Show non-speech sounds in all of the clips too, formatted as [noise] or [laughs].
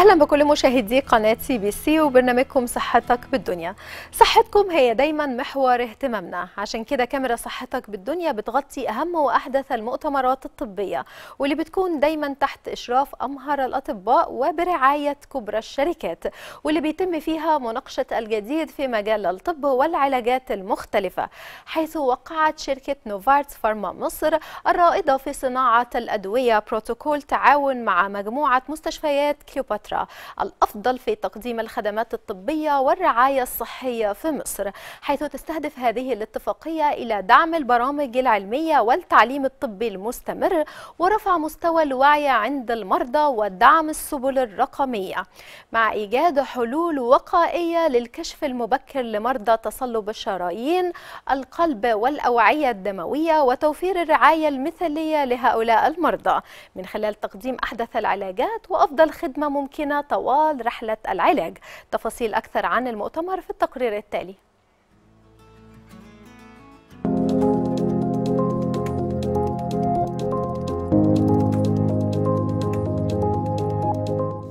اهلا بكل مشاهدي قناه سي بي سي وبرنامجكم صحتك بالدنيا صحتكم هي دايما محور اهتمامنا عشان كده كاميرا صحتك بالدنيا بتغطي اهم واحدث المؤتمرات الطبيه واللي بتكون دايما تحت اشراف امهر الاطباء وبرعايه كبرى الشركات واللي بيتم فيها مناقشه الجديد في مجال الطب والعلاجات المختلفه حيث وقعت شركه نوفارت فارما مصر الرائده في صناعه الادويه بروتوكول تعاون مع مجموعه مستشفيات كيوباترا الفترة الأفضل في تقديم الخدمات الطبية والرعاية الصحية في مصر حيث تستهدف هذه الاتفاقية إلى دعم البرامج العلمية والتعليم الطبي المستمر ورفع مستوى الوعي عند المرضى ودعم السبل الرقمية مع إيجاد حلول وقائية للكشف المبكر لمرضى تصلب الشرايين القلب والأوعية الدموية وتوفير الرعاية المثالية لهؤلاء المرضى من خلال تقديم أحدث العلاجات وأفضل خدمة ممكنة الساكنة طوال رحلة العلاج تفاصيل أكثر عن المؤتمر في التقرير التالي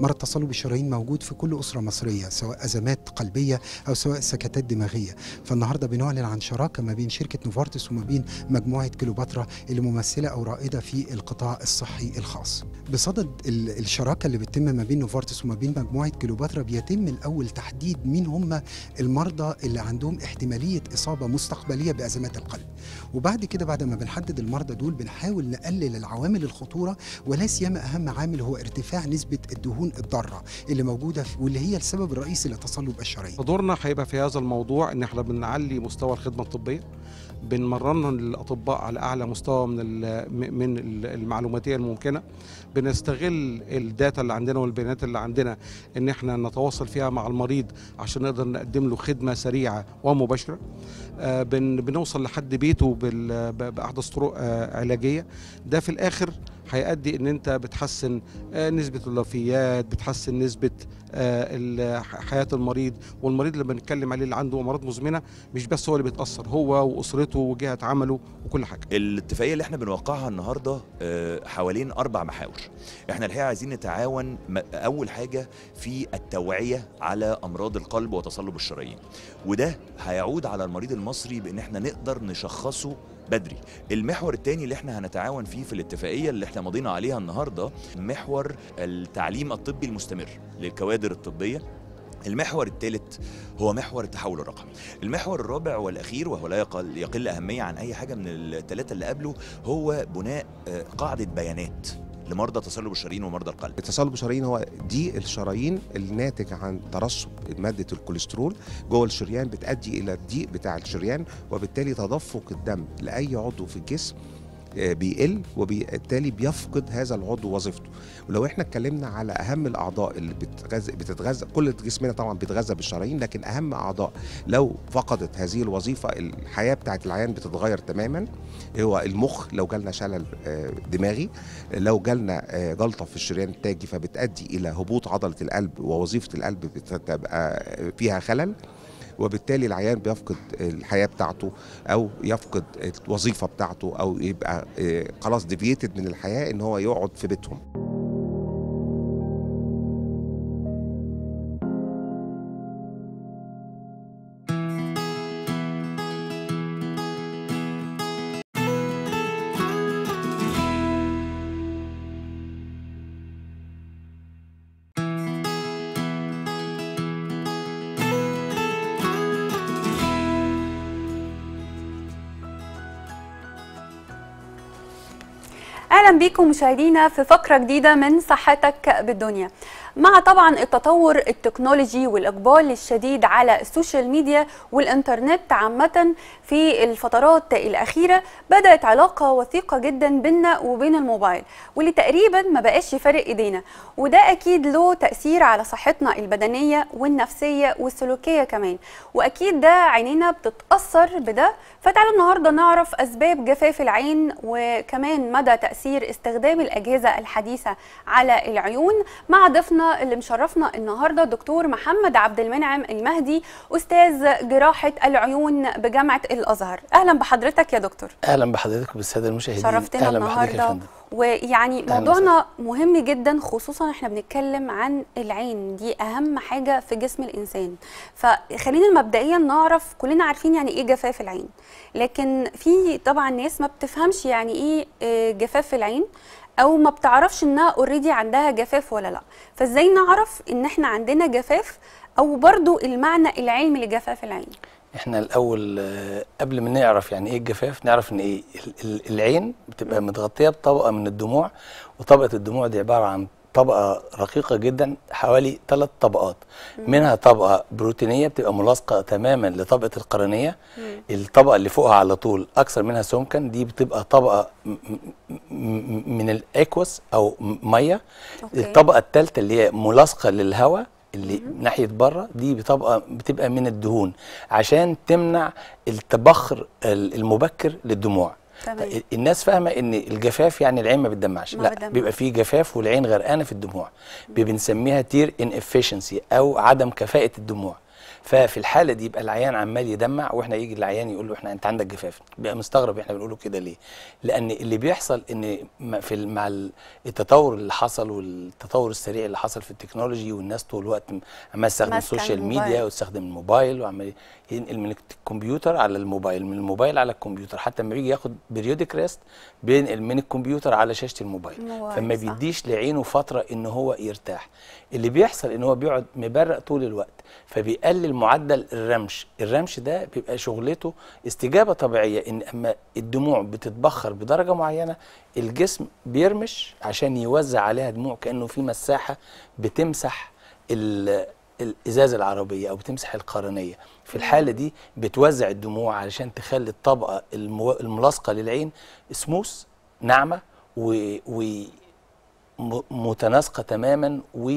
مرض التصلب بالشرايين موجود في كل اسره مصريه سواء ازمات قلبيه او سواء سكتات دماغيه فالنهارده بنعلن عن شراكه ما بين شركه نوفارتس وما بين مجموعه كليوباترا اللي ممثله او رائده في القطاع الصحي الخاص بصدد الشراكه اللي بتتم ما بين نوفارتس وما بين مجموعه كليوباترا بيتم الاول تحديد مين هم المرضى اللي عندهم احتماليه اصابه مستقبليه بازمات القلب وبعد كده بعد ما بنحدد المرضى دول بنحاول نقلل العوامل الخطوره ولا سيما اهم عامل هو ارتفاع نسبه الدهون تكون الضاره اللي موجوده واللي هي السبب الرئيسي لتصلب الشرايين. دورنا هيبقى في هذا الموضوع ان احنا بنعلي مستوى الخدمه الطبيه بنمرنهم الاطباء على اعلى مستوى من من المعلوماتيه الممكنه بنستغل الداتا اللي عندنا والبيانات اللي عندنا ان احنا نتواصل فيها مع المريض عشان نقدر نقدم له خدمه سريعه ومباشره آه، بنوصل لحد بيته باحدث طرق آه، علاجيه ده في الاخر هيؤدي ان انت بتحسن آه، نسبه الوفيات بتحسن نسبه آه، حياه المريض والمريض اللي بنتكلم عليه اللي عنده امراض مزمنه مش بس هو اللي بيتاثر هو واسرته وجهه عمله وكل حاجه الاتفاقيه اللي احنا بنوقعها النهارده آه، حوالين اربع محاور احنا الحقيقه عايزين نتعاون اول حاجه في التوعيه على امراض القلب وتصلب الشرايين وده هيعود على المريض المصري بان احنا نقدر نشخصه بدري المحور الثاني اللي احنا هنتعاون فيه في الاتفاقيه اللي احنا مضينا عليها النهارده محور التعليم الطبي المستمر للكوادر الطبيه المحور الثالث هو محور التحول الرقمي المحور الرابع والاخير وهو لا يقل, يقل اهميه عن اي حاجه من الثلاثه اللي قبله هو بناء آه، قاعده بيانات لمرضى تصلب الشرايين ومرضى القلب تصلب الشرايين هو دي الشرايين الناتج عن ترسب ماده الكوليسترول جوه الشريان بتؤدي الى الضيق بتاع الشريان وبالتالي تدفق الدم لاي عضو في الجسم بيقل وبالتالي بيفقد هذا العضو وظيفته ولو احنا اتكلمنا على اهم الاعضاء اللي بتغذى بتتغذى كل جسمنا طبعا بيتغذى بالشرايين لكن اهم اعضاء لو فقدت هذه الوظيفه الحياه بتاعه العيان بتتغير تماما هو المخ لو جالنا شلل آه، دماغي لو جالنا آه، جلطه في الشريان التاجي فبتؤدي الى هبوط عضله القلب ووظيفه القلب بتبقى آه، فيها خلل وبالتالي العيان بيفقد الحياه بتاعته او يفقد الوظيفه بتاعته او يبقى آه، خلاص ديفيتد من الحياه ان هو يقعد في بيتهم بكم مشاهدينا في فقرة جديدة من صحتك بالدنيا مع طبعا التطور التكنولوجي والاقبال الشديد على السوشيال ميديا والانترنت عامه في الفترات الاخيره بدات علاقه وثيقه جدا بينا وبين الموبايل واللي تقريبا ما بقاش فارق ايدينا وده اكيد له تاثير على صحتنا البدنيه والنفسيه والسلوكيه كمان واكيد ده عينينا بتتاثر بده فتعالوا النهارده نعرف اسباب جفاف العين وكمان مدى تاثير استخدام الاجهزه الحديثه على العيون مع ضيفنا ضيفنا اللي مشرفنا النهارده دكتور محمد عبد المنعم المهدي استاذ جراحه العيون بجامعه الازهر اهلا بحضرتك يا دكتور اهلا بحضرتك وبالساده المشاهدين شرفتنا أهلا النهارده ويعني موضوعنا مهم جدا خصوصا احنا بنتكلم عن العين دي اهم حاجه في جسم الانسان فخلينا مبدئيا نعرف كلنا عارفين يعني ايه جفاف العين لكن في طبعا ناس ما بتفهمش يعني ايه آه، جفاف العين او ما بتعرفش انها اوريدي عندها جفاف ولا لا فازاي نعرف ان احنا عندنا جفاف او برضو المعنى العلمي لجفاف العين احنا الاول آه، قبل ما نعرف يعني ايه الجفاف نعرف ان ايه العين بتبقى متغطيه بطبقه من الدموع وطبقه الدموع دي عباره عن طبقه رقيقه جدا حوالي ثلاث طبقات منها طبقه بروتينيه بتبقى ملاصقه تماما لطبقه القرنيه الطبقه اللي فوقها على طول اكثر منها سمكا دي بتبقى طبقه من الاكوس او ميه أوكي. الطبقه الثالثه اللي هي ملاصقه للهواء اللي مم. ناحيه بره دي بطبقه بتبقى من الدهون عشان تمنع التبخر المبكر للدموع تمام. الناس فاهمه ان الجفاف يعني العين ما بتدمعش ما لا بدمع. بيبقى فيه جفاف والعين غرقانه في الدموع بنسميها تير ان او عدم كفاءه الدموع ففي الحاله دي يبقى العيان عمال يدمع واحنا يجي العيان يقول له احنا انت عندك جفاف بقى مستغرب احنا بنقوله كده ليه لان اللي بيحصل ان في مع التطور اللي حصل والتطور السريع اللي حصل في التكنولوجي والناس طول الوقت عمال تستخدم السوشيال ميديا وتستخدم الموبايل وعمال ينقل من الكمبيوتر على الموبايل من الموبايل على الكمبيوتر حتى لما بيجي ياخد بيريودك ريست بينقل من الكمبيوتر على شاشه الموبايل فما بيديش لعينه فتره ان هو يرتاح اللي بيحصل ان هو بيقعد مبرق طول الوقت فبيقلل معدل الرمش الرمش ده بيبقى شغلته استجابه طبيعيه ان اما الدموع بتتبخر بدرجه معينه الجسم بيرمش عشان يوزع عليها دموع كانه في مساحه بتمسح الازاز العربيه او بتمسح القرنيه في الحاله دي بتوزع الدموع علشان تخلي الطبقه الملاصقه للعين سموث ناعمه ومتناسقه تماما و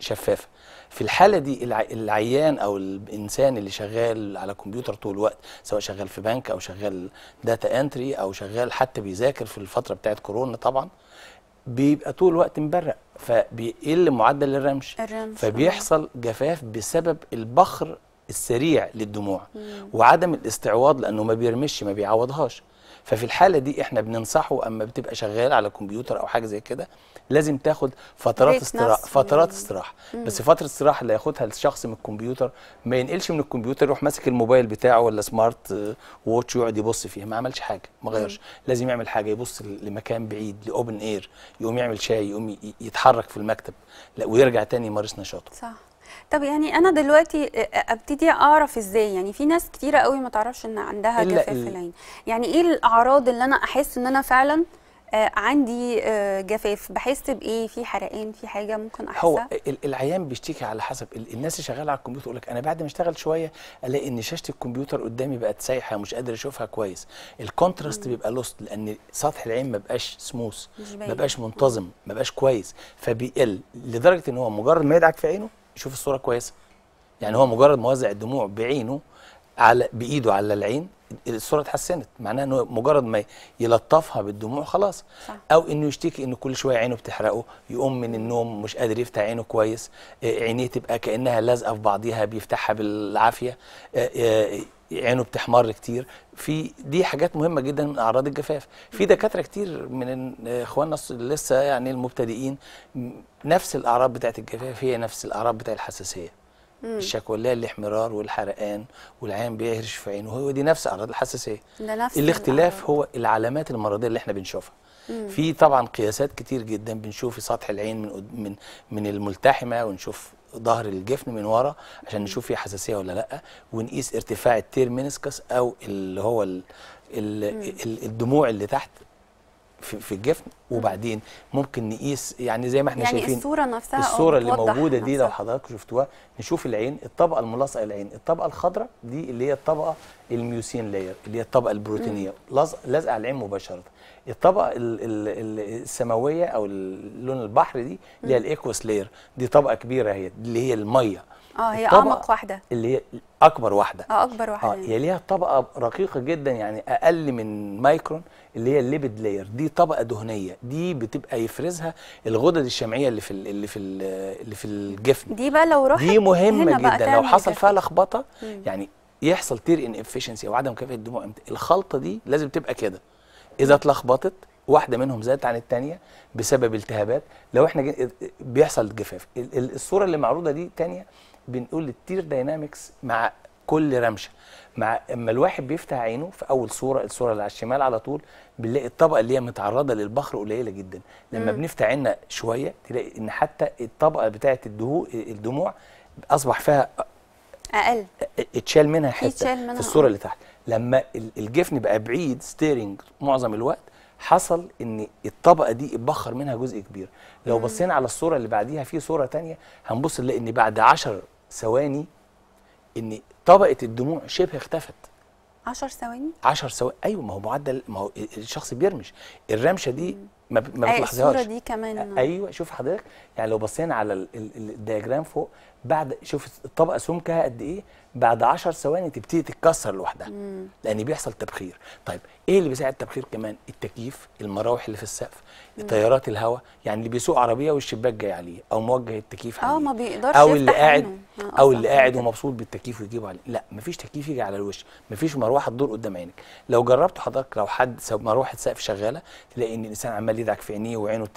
شفافه في الحاله دي العيان او الانسان اللي شغال على كمبيوتر طول الوقت سواء شغال في بنك او شغال داتا انتري او شغال حتى بيذاكر في الفتره بتاعه كورونا طبعا بيبقى طول الوقت مبرق فبيقل معدل الرمش, الرمش فبيحصل آه. جفاف بسبب البخر السريع للدموع مم. وعدم الاستعواض لانه ما بيرمش ما بيعوضهاش ففي الحاله دي احنا بننصحه اما بتبقى شغال على كمبيوتر او حاجه زي كده لازم تاخد فترات استراحه فترات استراحه بس فتره استراحه اللي هياخدها الشخص من الكمبيوتر ما ينقلش من الكمبيوتر يروح ماسك الموبايل بتاعه ولا سمارت آه، ووتش يقعد يبص فيها ما عملش حاجه ما غيرش لازم يعمل حاجه يبص لمكان بعيد لاوبن اير يقوم يعمل شاي يقوم يتحرك في المكتب لا ويرجع تاني يمارس نشاطه صح طب يعني انا دلوقتي آه، آه، ابتدي اعرف ازاي يعني في ناس كتيره قوي ما تعرفش ان عندها جفاف العين يعني ايه الاعراض اللي انا احس ان انا فعلا آه، عندي آه، جفاف بحس بايه في حرقان في حاجه ممكن احسها هو العيان بيشتكي على حسب الناس اللي شغاله على الكمبيوتر يقول لك انا بعد ما اشتغل شويه الاقي ان شاشه الكمبيوتر قدامي بقت سايحه مش قادر اشوفها كويس الكونتراست بيبقى لوست لان سطح العين ما بقاش سموث ما بقاش منتظم ما بقاش كويس فبيقل لدرجه ان هو مجرد ما يدعك في عينه يشوف الصوره كويسه يعني هو مجرد ما وزع الدموع بعينه على بايده على العين الصوره اتحسنت معناها انه مجرد ما يلطفها بالدموع خلاص صح. او انه يشتكي انه كل شويه عينه بتحرقه يقوم من النوم مش قادر يفتح عينه كويس آه، عينيه تبقى كانها لازقه في بعضيها بيفتحها بالعافيه آه، آه، عينه بتحمر كتير في دي حاجات مهمه جدا من اعراض الجفاف في دكاتره كتير من اخواننا لسه يعني المبتدئين نفس الاعراض بتاعت الجفاف هي نفس الاعراض بتاعت الحساسيه الشكوى اللي هي الاحمرار والحرقان والعين بيهرش في عينه هو دي نفس اعراض الحساسيه ده نفس الاختلاف هو العلامات المرضيه اللي احنا بنشوفها في طبعا قياسات كتير جدا بنشوف سطح العين من من من الملتحمه ونشوف ظهر الجفن من ورا عشان نشوف في حساسيه ولا لا ونقيس ارتفاع التير او اللي هو الـ الـ الدموع اللي تحت في, في الجفن وبعدين ممكن نقيس يعني زي ما احنا يعني شايفين الصوره نفسها الصوره اللي موجوده دي لو حضراتكم شفتوها نشوف العين الطبقه الملاصقه للعين الطبقه الخضراء دي اللي هي الطبقه الميوسين لاير اللي هي الطبقه البروتينيه لازقه على العين مباشره الطبقه السماويه او لون البحر دي اللي هي الايكوس لاير دي طبقه كبيره هي اللي هي الميه اه هي اعمق واحده اللي هي اكبر واحده اه اكبر واحده آه يعني. هي ليها طبقه رقيقه جدا يعني اقل من مايكرون اللي هي الليبيد لاير دي طبقه دهنيه دي بتبقى يفرزها الغدد الشمعيه اللي في اللي في اللي في الجفن دي بقى لو راحت دي مهمه جدا لو حصل فيها لخبطه يعني يحصل تير ان افشنسي او عدم كفاءه الدموع امتى الخلطه دي لازم تبقى كده اذا اتلخبطت واحده منهم زادت عن الثانيه بسبب التهابات لو احنا بيحصل جفاف الصوره اللي معروضه دي ثانيه بنقول التير داينامكس مع كل رمشه مع اما الواحد بيفتح عينه في اول صوره الصوره اللي على الشمال على طول بنلاقي الطبقه اللي هي متعرضه للبخر قليله جدا لما مم. بنفتح عيننا شويه تلاقي ان حتى الطبقه بتاعه الدموع اصبح فيها اقل اتشال منها حته اتشال منها في الصوره آه. اللي تحت لما الجفن بقى بعيد ستيرنج معظم الوقت حصل ان الطبقه دي اتبخر منها جزء كبير لو بصينا على الصوره اللي بعديها في صوره تانية هنبص نلاقي ان بعد 10 ثواني ان طبقه الدموع شبه اختفت 10 ثواني 10 ثواني ايوه ما هو معدل ما هو الشخص بيرمش الرمشه دي ما ما بتلاحظهاش الصوره دي كمان ايوه شوف حضرتك يعني لو بصينا على الدياجرام فوق بعد شوف الطبقه سمكها قد ايه بعد 10 ثواني تبتدي تتكسر لوحدها لان بيحصل تبخير طيب ايه اللي بيساعد التبخير كمان التكييف المراوح اللي في السقف تيارات الهواء يعني اللي بيسوق عربيه والشباك جاي عليه او موجه التكييف آه، عليه اه ما بيقدرش او اللي قاعد آه، او اللي قاعد ومبسوط بالتكييف ويجيبه عليه لا مفيش تكييف يجي على الوش مفيش مروحه تدور قدام عينك لو جربت حضرتك لو حد مروحه سقف شغاله تلاقي ان الانسان عمال يدعك في عينيه وعينه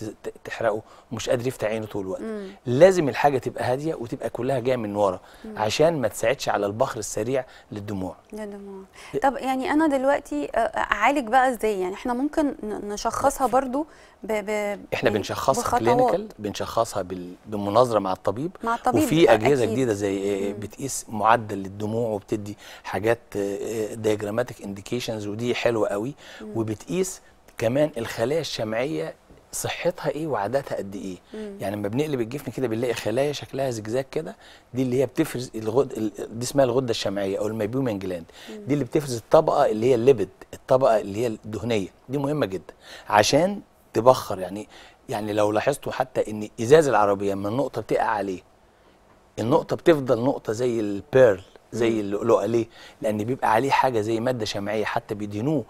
تحرقه ومش قادر يفتح عينه طول الوقت لازم الحاجه تبقى هاديه وتبقى كلها جايه من ورا عشان ما تساعدش على البخر السريع للدموع للدموع طب يعني انا دلوقتي آه، اعالج بقى ازاي يعني احنا ممكن نشخصها برضو ب... ب... احنا بنشخصها كلينيكال بنشخصها بمناظره مع الطبيب مع الطبيب وفي اجهزه أكيد. جديده زي آه، بتقيس معدل للدموع وبتدي حاجات دياجراماتيك آه، انديكيشنز ودي حلوه قوي وبتقيس كمان الخلايا الشمعيه صحتها ايه وعاداتها قد ايه مم. يعني لما بنقلب الجفن كده بنلاقي خلايا شكلها زجزاج كده دي اللي هي بتفرز الغد دي اسمها الغده الشمعيه او الميبيومين جلاند دي اللي بتفرز الطبقه اللي هي الليبيد الطبقه اللي هي الدهنيه دي مهمه جدا عشان تبخر يعني يعني لو لاحظتوا حتى ان ازاز العربيه من النقطه بتقع عليه النقطه بتفضل نقطه زي البيرل زي اللؤلؤه ليه لان بيبقى عليه حاجه زي ماده شمعيه حتى بيدهنوه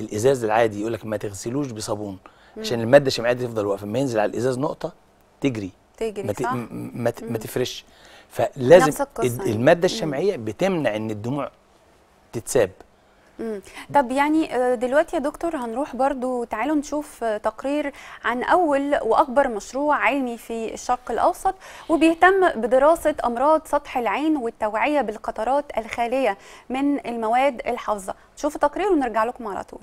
الازاز العادي يقول لك ما تغسلوش بصابون عشان الماده الشمعيه دي تفضل واقفه لما ينزل على الازاز نقطه تجري تجري ما صح؟ ما, ما تفرش فلازم الماده الشمعيه بتمنع ان الدموع تتساب مم. طب يعني آه، دلوقتي يا دكتور هنروح برضو تعالوا نشوف آه، تقرير عن أول وأكبر مشروع علمي في الشرق الأوسط وبيهتم بدراسة أمراض سطح العين والتوعية بالقطرات الخالية من المواد الحافظة شوفوا تقرير ونرجع لكم على طول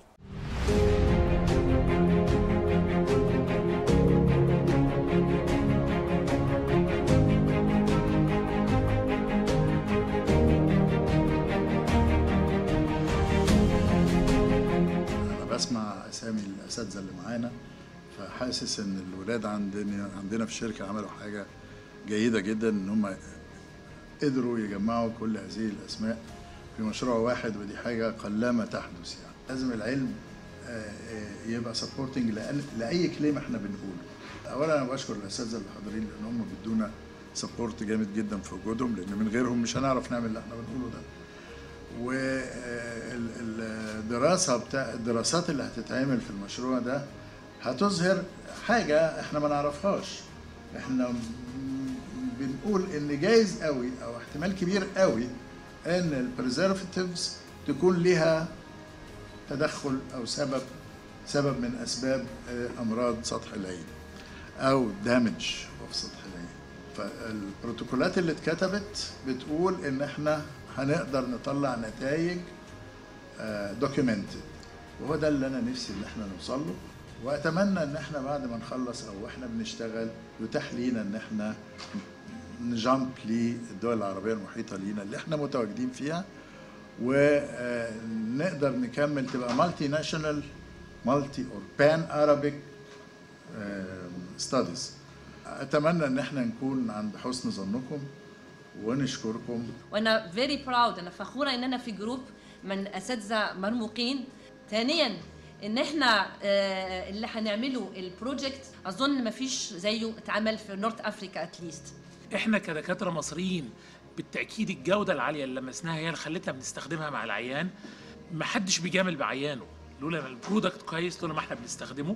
بسمع اسامي الاساتذه اللي معانا فحاسس ان الولاد عندنا عندنا في الشركه عملوا حاجه جيده جدا ان هم قدروا يجمعوا كل هذه الاسماء في مشروع واحد ودي حاجه قلما تحدث يعني لازم العلم آه، آه، يبقى سبورتنج لاي كلمه احنا بنقوله اولا انا بشكر الاساتذه اللي حاضرين لان هم بيدونا سبورت جامد جدا في وجودهم لان من غيرهم مش هنعرف نعمل اللي احنا بنقوله ده والدراسه بتاع الدراسات اللي هتتعمل في المشروع ده هتظهر حاجه احنا ما نعرفهاش احنا بنقول ان جايز قوي او احتمال كبير قوي ان البريزرفاتيفز تكون لها تدخل او سبب سبب من اسباب آه، امراض سطح العين او دامج في سطح العين فالبروتوكولات اللي اتكتبت بتقول ان احنا هنقدر نطلع نتائج دوكيومنتد آه، وهو ده اللي انا نفسي ان احنا نوصل له واتمنى ان احنا بعد ما نخلص او احنا بنشتغل يتاح لينا ان احنا نجامب للدول العربيه المحيطه لينا اللي احنا متواجدين فيها ونقدر آه، نكمل تبقى مالتي ناشونال مالتي اور بان ارابيك ستاديز اتمنى ان احنا نكون عند حسن ظنكم ونشكركم وانا فيري براود انا فخوره ان انا في جروب من اساتذه مرموقين ثانيا ان احنا آه، اللي هنعمله البروجكت اظن ما فيش زيه اتعمل في نورث افريكا اتليست احنا كدكاتره مصريين بالتاكيد الجوده العاليه اللي لمسناها هي اللي خلتنا بنستخدمها مع العيان ما حدش بيجامل بعيانه لولا البرودكت كويس لولا ما احنا بنستخدمه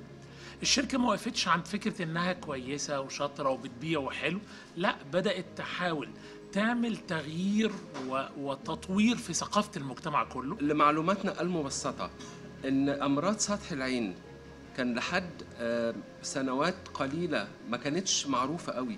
الشركة ما وقفتش عند فكرة إنها كويسة وشاطرة وبتبيع وحلو، لأ بدأت تحاول تعمل تغيير وتطوير في ثقافه المجتمع كله لمعلوماتنا المبسطه ان امراض سطح العين كان لحد آه، سنوات قليله ما كانتش معروفه قوي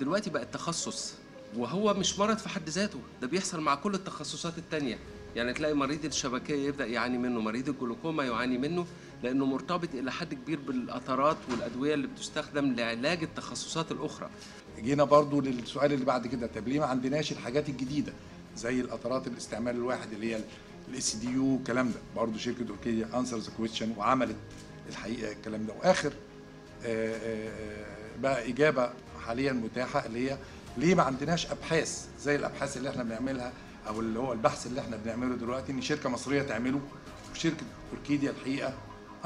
دلوقتي بقت تخصص وهو مش مرض في حد ذاته ده بيحصل مع كل التخصصات التانية يعني تلاقي مريض الشبكية يبدأ يعاني منه مريض الجلوكوما يعاني منه لأنه مرتبط إلى حد كبير بالقطرات والأدوية اللي بتستخدم لعلاج التخصصات الأخرى جينا برضو للسؤال اللي بعد كده طب ليه ما عندناش الحاجات الجديده زي القطارات الاستعمال الواحد اللي هي الاس دي يو والكلام ده برضو شركه تركيا انسر ذا كويشن وعملت الحقيقه الكلام ده واخر آآ آه، آآ آه، آه، بقى اجابه حاليا متاحه اللي هي ليه ما عندناش ابحاث زي الابحاث اللي احنا بنعملها او اللي هو البحث اللي احنا بنعمله دلوقتي ان شركه مصريه تعمله وشركه اوركيديا الحقيقه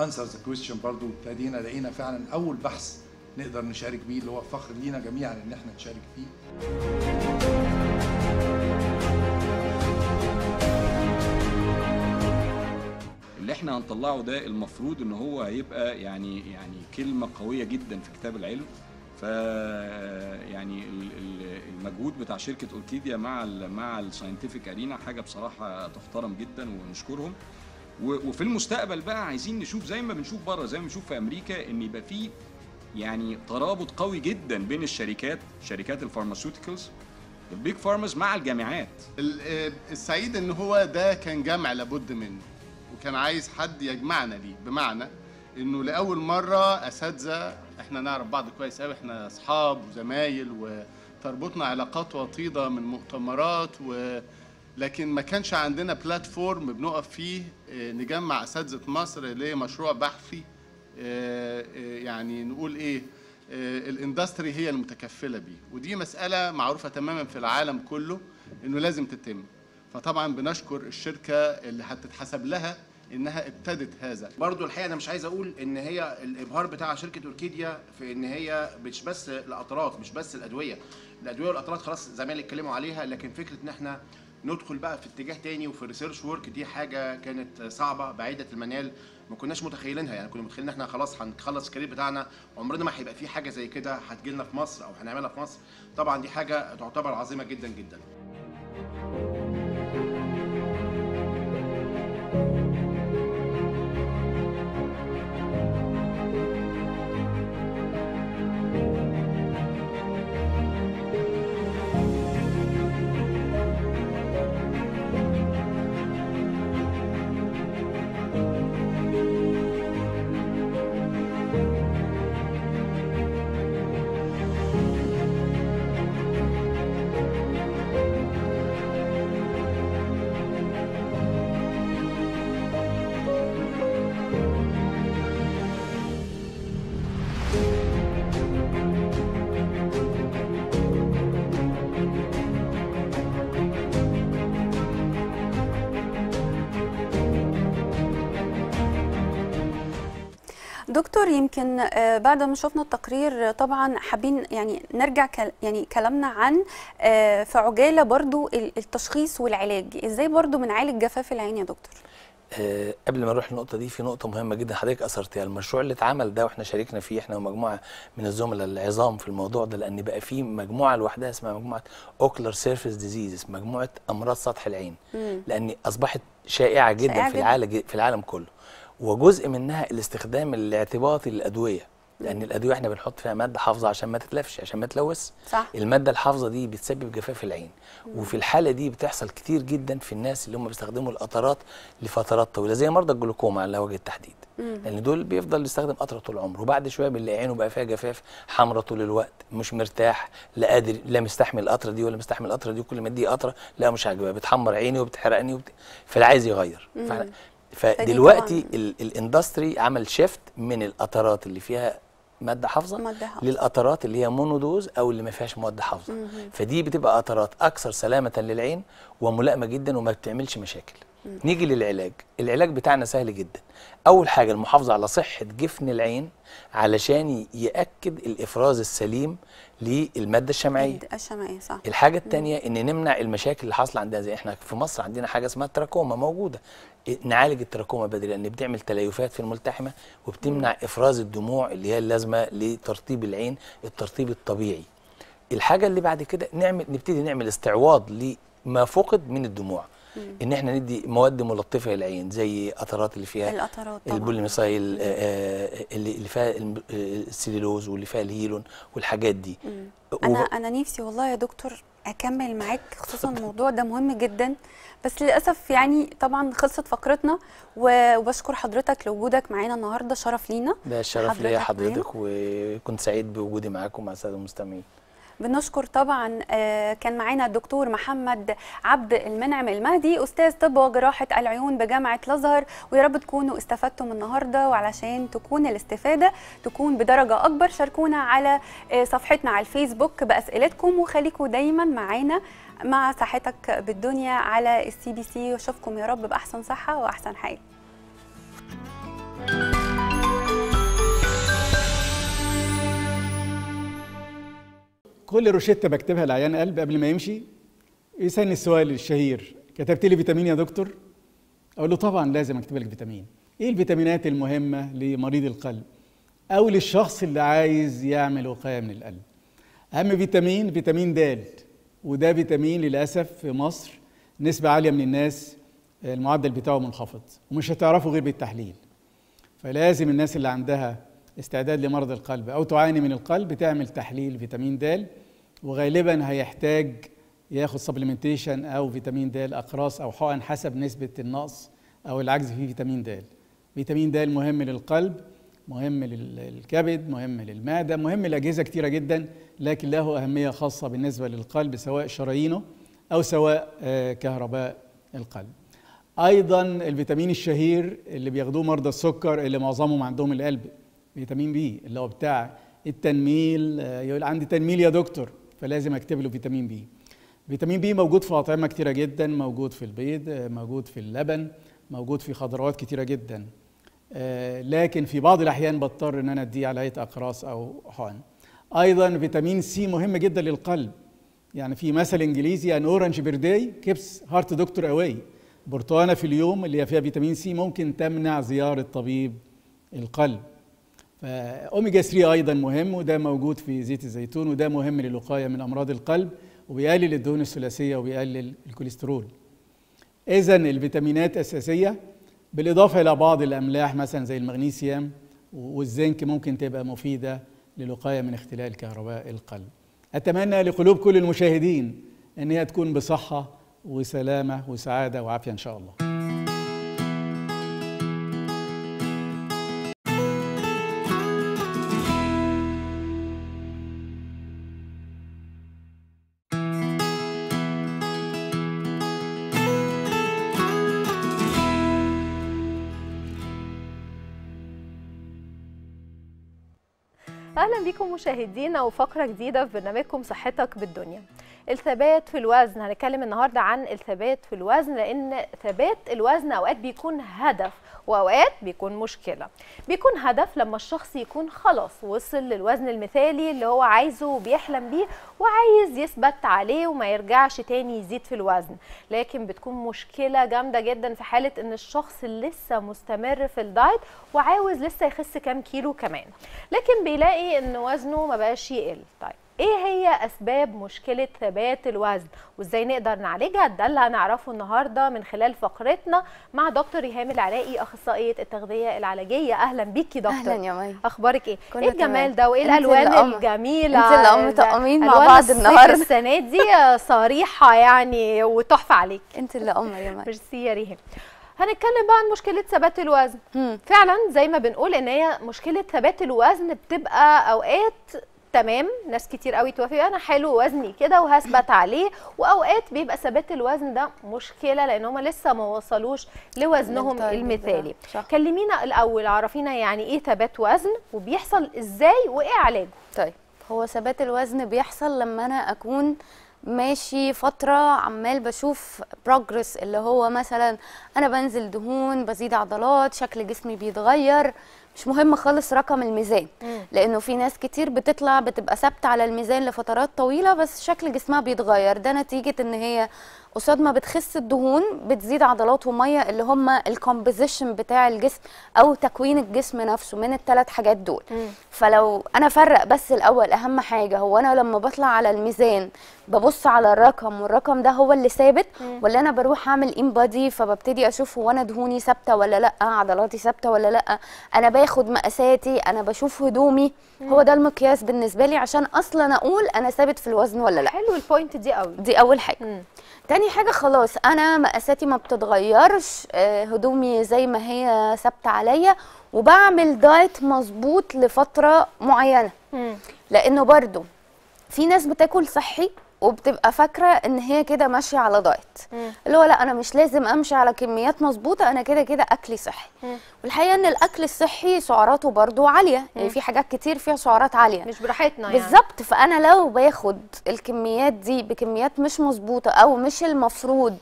انسر ذا كويشن برضو ابتدينا لقينا فعلا اول بحث نقدر نشارك بيه اللي هو فخر لينا جميعا ان احنا نشارك فيه اللي احنا هنطلعه ده المفروض ان هو هيبقى يعني يعني كلمه قويه جدا في كتاب العلم ف يعني المجهود بتاع شركه اوركيديا مع الـ مع الساينتفك ارينا حاجه بصراحه تحترم جدا ونشكرهم وفي المستقبل بقى عايزين نشوف زي ما بنشوف بره زي ما بنشوف في امريكا ان يبقى فيه يعني ترابط قوي جدا بين الشركات شركات الفارماسيوتيكلز البيج فارمز مع الجامعات آه، السعيد ان هو ده كان جمع لابد منه وكان عايز حد يجمعنا ليه بمعنى انه لاول مره اساتذه احنا نعرف بعض كويس قوي احنا اصحاب وزمايل وتربطنا علاقات وطيده من مؤتمرات و لكن ما كانش عندنا بلاتفورم بنقف فيه آه، نجمع اساتذه مصر لمشروع بحثي آه، آه، يعني نقول ايه آه، الاندستري هي المتكفله بيه ودي مساله معروفه تماما في العالم كله انه لازم تتم فطبعا بنشكر الشركه اللي هتتحسب لها انها ابتدت هذا برضو الحقيقه انا مش عايز اقول ان هي الابهار بتاع شركه اوركيديا في ان هي مش بس القطرات مش بس الادويه الادويه والقطرات خلاص زمان اتكلموا عليها لكن فكره ان احنا ندخل بقى في اتجاه تاني وفي ريسيرش ورك دي حاجه كانت صعبه بعيده المنال ما كناش متخيلينها يعني كنا متخيلين ان احنا خلاص هنخلص الكارير بتاعنا عمرنا ما هيبقى في حاجه زي كده هتجيلنا في مصر او هنعملها في مصر طبعا دي حاجه تعتبر عظيمه جدا جدا لكن آه، بعد ما شفنا التقرير طبعا حابين يعني نرجع يعني كلامنا عن آه، في عجاله برضو التشخيص والعلاج ازاي برضو بنعالج جفاف العين يا دكتور آه، قبل ما نروح للنقطة دي في نقطة مهمة جدا حضرتك أثرتها المشروع اللي اتعمل ده واحنا شاركنا فيه احنا ومجموعة من الزملاء العظام في الموضوع ده لأن بقى في مجموعة لوحدها اسمها مجموعة أوكلر سيرفيس ديزيز مجموعة أمراض سطح العين لأن أصبحت شائعة جدا شائعة في العالم في العالم كله وجزء منها الاستخدام الاعتباطي للادويه لان الادويه احنا بنحط فيها ماده حافظه عشان ما تتلفش عشان ما تلوث صح الماده الحافظه دي بتسبب جفاف العين مم. وفي الحاله دي بتحصل كتير جدا في الناس اللي هم بيستخدموا القطرات لفترات طويله زي مرضى الجلوكوما على وجه التحديد مم. لان دول بيفضل يستخدم قطره طول عمره وبعد شويه بنلاقي عينه بقى فيها جفاف حمراء طول الوقت مش مرتاح لا قادر لا مستحمل القطره دي ولا مستحمل القطره دي كل ما اديه قطره لا مش عاجبها بتحمر عيني وبتحرقني وبت... فالعايز يغير فدلوقتي الاندستري عمل شيفت من القطرات اللي فيها ماده حافظه للقطرات اللي هي مونودوز او اللي ما فيهاش مواد حافظه فدي بتبقى قطرات اكثر سلامه للعين وملائمه جدا وما بتعملش مشاكل نيجي للعلاج العلاج بتاعنا سهل جدا اول حاجه المحافظه على صحه جفن العين علشان ياكد الافراز السليم للماده الشمعيه الشمعيه صح الحاجه الثانيه ان نمنع المشاكل اللي حاصله عندنا زي احنا في مصر عندنا حاجه اسمها التراكوما موجوده إيه، نعالج التراكوما بدري لان بتعمل تليفات في الملتحمه وبتمنع مم. افراز الدموع اللي هي اللازمه لترطيب العين الترطيب الطبيعي الحاجه اللي بعد كده نعمل نبتدي نعمل استعواض لما فقد من الدموع ان احنا ندي مواد ملطفه للعين زي قطرات اللي فيها القطرات البوليميسايل آه، آه، اللي فيها آه، السليلوز واللي فيها الهيلون والحاجات دي انا انا نفسي والله يا دكتور اكمل معاك خصوصا الموضوع ده مهم جدا بس للاسف يعني طبعا خلصت فقرتنا وبشكر حضرتك لوجودك معانا النهارده شرف لينا ده شرف ليا حضرتك وكنت سعيد بوجودي معاكم مع الساده المستمعين بنشكر طبعا آه، كان معانا الدكتور محمد عبد المنعم المهدي استاذ طب وجراحه العيون بجامعه الازهر ويا رب تكونوا استفدتم النهارده وعلشان تكون الاستفاده تكون بدرجه اكبر شاركونا على آه، صفحتنا على الفيسبوك باسئلتكم وخليكم دايما معانا مع صحتك بالدنيا على السي بي سي واشوفكم يا رب باحسن صحه واحسن حال كل روشته بكتبها لعيان قلب قبل ما يمشي يسالني السؤال الشهير كتبت لي فيتامين يا دكتور اقول له طبعا لازم اكتب لك فيتامين ايه الفيتامينات المهمه لمريض القلب او للشخص اللي عايز يعمل وقايه من القلب اهم فيتامين فيتامين د وده فيتامين للاسف في مصر نسبه عاليه من الناس المعدل بتاعه منخفض ومش هتعرفه غير بالتحليل فلازم الناس اللي عندها استعداد لمرض القلب او تعاني من القلب تعمل تحليل فيتامين د وغالبا هيحتاج ياخد سبلمنتيشن او فيتامين د اقراص او حقن حسب نسبه النقص او العجز في فيتامين د فيتامين د مهم للقلب مهم للكبد مهم للمعده مهم لاجهزه كتيره جدا لكن له اهميه خاصه بالنسبه للقلب سواء شرايينه او سواء آه، كهرباء القلب ايضا الفيتامين الشهير اللي بياخدوه مرضى السكر اللي معظمهم عندهم القلب فيتامين بي اللي هو بتاع التنميل آه، يقول عندي تنميل يا دكتور فلازم اكتب له فيتامين بي فيتامين بي موجود في اطعمه كتيره جدا موجود في البيض آه، موجود في اللبن موجود في خضروات كتيره جدا آه، لكن في بعض الاحيان بضطر ان انا اديه على أي اقراص او حقن ايضا فيتامين سي مهم جدا للقلب يعني في مثل انجليزي ان اورنج بير داي كيبس هارت دكتور اواي برتقانه في اليوم اللي هي فيها فيتامين سي ممكن تمنع زياره طبيب القلب فاوميجا آه، 3 ايضا مهم وده موجود في زيت الزيتون وده مهم للوقايه من امراض القلب وبيقلل الدهون الثلاثيه وبيقلل الكوليسترول اذا الفيتامينات اساسيه بالاضافه الى بعض الاملاح مثلا زي المغنيسيوم والزنك ممكن تبقى مفيده للوقايه من اختلال كهرباء القلب اتمنى لقلوب كل المشاهدين ان هي تكون بصحه وسلامه وسعاده وعافيه ان شاء الله بكم مشاهدينا وفقره جديده في برنامجكم صحتك بالدنيا. الثبات في الوزن هنتكلم النهارده عن الثبات في الوزن لان ثبات الوزن اوقات بيكون هدف واوقات بيكون مشكله بيكون هدف لما الشخص يكون خلاص وصل للوزن المثالي اللي هو عايزه وبيحلم بيه وعايز يثبت عليه وما يرجعش تاني يزيد في الوزن لكن بتكون مشكله جامده جدا في حاله ان الشخص لسه مستمر في الدايت وعاوز لسه يخس كام كيلو كمان لكن بيلاقي ان وزنه ما بقاش يقل طيب ايه هي اسباب مشكله ثبات الوزن وازاي نقدر نعالجها ده اللي هنعرفه النهارده من خلال فقرتنا مع دكتور ايهام العراقي اخصائيه التغذيه العلاجيه اهلا بيكي دكتور اهلا يا مي اخبارك ايه ايه الجمال ده وايه الالوان الجميله انت اللي عم مطقمين مع بعض النهارده السنه دي صريحه يعني وتحفه عليك انت اللي قمر يا مي ميرسي يا ريهام هنتكلم بقى عن مشكله ثبات الوزن مم. فعلا زي ما بنقول ان هي مشكله ثبات الوزن بتبقى اوقات تمام ناس كتير قوي توافق انا حلو وزني كده وهثبت عليه واوقات بيبقى ثبات الوزن ده مشكله لان هم لسه ما وصلوش لوزنهم المثالي كلمينا الاول عرفينا يعني ايه ثبات وزن وبيحصل ازاي وايه علاجه طيب هو ثبات الوزن بيحصل لما انا اكون ماشي فترة عمال بشوف بروجرس اللي هو مثلا أنا بنزل دهون بزيد عضلات شكل جسمي بيتغير مش مهم خالص رقم الميزان لانه في ناس كتير بتطلع بتبقى ثابته على الميزان لفترات طويله بس شكل جسمها بيتغير ده نتيجه ان هي قصاد ما بتخس الدهون بتزيد عضلات وميه اللي هم الكومبوزيشن بتاع الجسم او تكوين الجسم نفسه من الثلاث حاجات دول م. فلو انا افرق بس الاول اهم حاجه هو انا لما بطلع على الميزان ببص على الرقم والرقم ده هو اللي ثابت ولا انا بروح اعمل انبادي فببتدي اشوف هو انا دهوني ثابته ولا لا عضلاتي ثابته ولا لا انا باخد مقاساتي انا بشوف هدومي م. هو ده المقياس بالنسبه لي عشان اصلا اقول انا ثابت في الوزن ولا لا حلو البوينت دي قوي دي اول حاجه م. تاني حاجة خلاص أنا مقاساتي ما بتتغيرش آه، هدومي زي ما هي ثابتة عليا وبعمل دايت مظبوط لفترة معينة لأنه برضو في ناس بتاكل صحي وبتبقى فاكره ان هي كده ماشيه على دايت اللي هو لا انا مش لازم امشي على كميات مظبوطه انا كده كده اكلي صحي والحقيقه ان الاكل الصحي سعراته برضو عاليه يعني في حاجات كتير فيها سعرات عاليه مش براحتنا يعني بالظبط فانا لو باخد الكميات دي بكميات مش مظبوطه او مش المفروض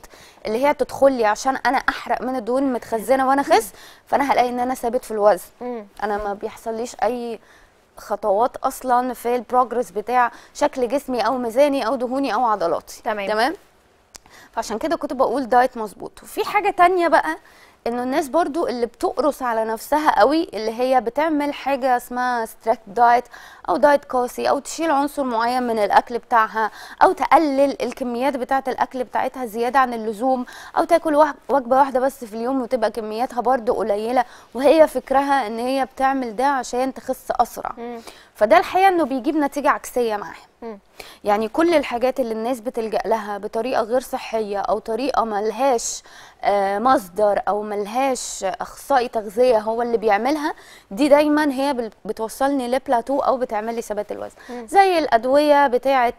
اللي هي تدخل لي عشان انا احرق من الدهون المتخزنه وانا خس فانا هلاقي ان انا ثابت في الوزن انا ما بيحصليش اي خطوات اصلا في البروجرس بتاع شكل جسمي او ميزاني او دهوني او عضلاتي تمام تمام فعشان كده كنت بقول دايت مظبوط وفي حاجه تانية بقى انه الناس برضو اللي بتقرص على نفسها قوي اللي هي بتعمل حاجه اسمها ستريكت دايت او دايت قاسي او تشيل عنصر معين من الاكل بتاعها او تقلل الكميات بتاعه الاكل بتاعتها زياده عن اللزوم او تاكل وجبه واحده بس في اليوم وتبقى كمياتها برضو قليله وهي فكرها ان هي بتعمل ده عشان تخس اسرع فده الحقيقه انه بيجيب نتيجه عكسيه معاها يعني كل الحاجات اللي الناس بتلجأ لها بطريقة غير صحية أو طريقة ملهاش آه، مصدر أو ملهاش أخصائي تغذية هو اللي بيعملها دي دايما هي بتوصلني لبلاتو أو بتعمل لي ثبات الوزن زي الأدوية بتاعة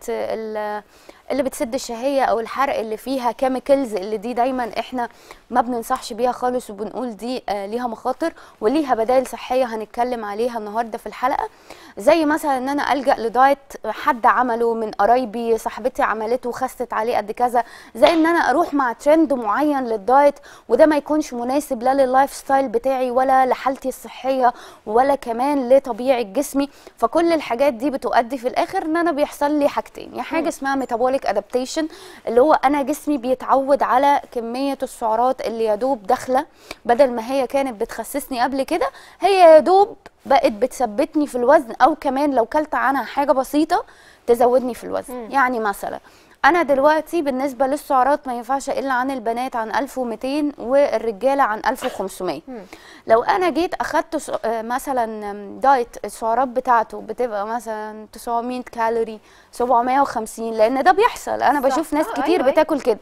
اللي بتسد الشهيه او الحرق اللي فيها كيميكلز اللي دي دايما احنا ما بننصحش بيها خالص وبنقول دي آه ليها مخاطر وليها بدائل صحيه هنتكلم عليها النهارده في الحلقه زي مثلا ان انا الجا لدايت حد عمله من قرايبي صاحبتي عملته وخست عليه قد كذا زي ان انا اروح مع ترند معين للدايت وده ما يكونش مناسب لا لللايف ستايل بتاعي ولا لحالتي الصحيه ولا كمان لطبيعه جسمي فكل الحاجات دي بتؤدي في الاخر ان انا بيحصل لي حاجتين يا حاجه اسمها ميتابوليك metabolic ادابتيشن اللي هو انا جسمي بيتعود على كميه السعرات اللي يا دوب داخله بدل ما هي كانت بتخسسني قبل كده هي يا دوب بقت بتثبتني في الوزن او كمان لو كلت عنها حاجه بسيطه تزودني في الوزن م. يعني مثلا انا دلوقتي بالنسبه للسعرات ما ينفعش الا عن البنات عن 1200 والرجاله عن 1500 لو انا جيت اخدت آه، مثلا دايت السعرات بتاعته بتبقى مثلا 900 كالوري 750 لان ده بيحصل انا بشوف ناس آه، كتير أيوة،, أيوة بتاكل كده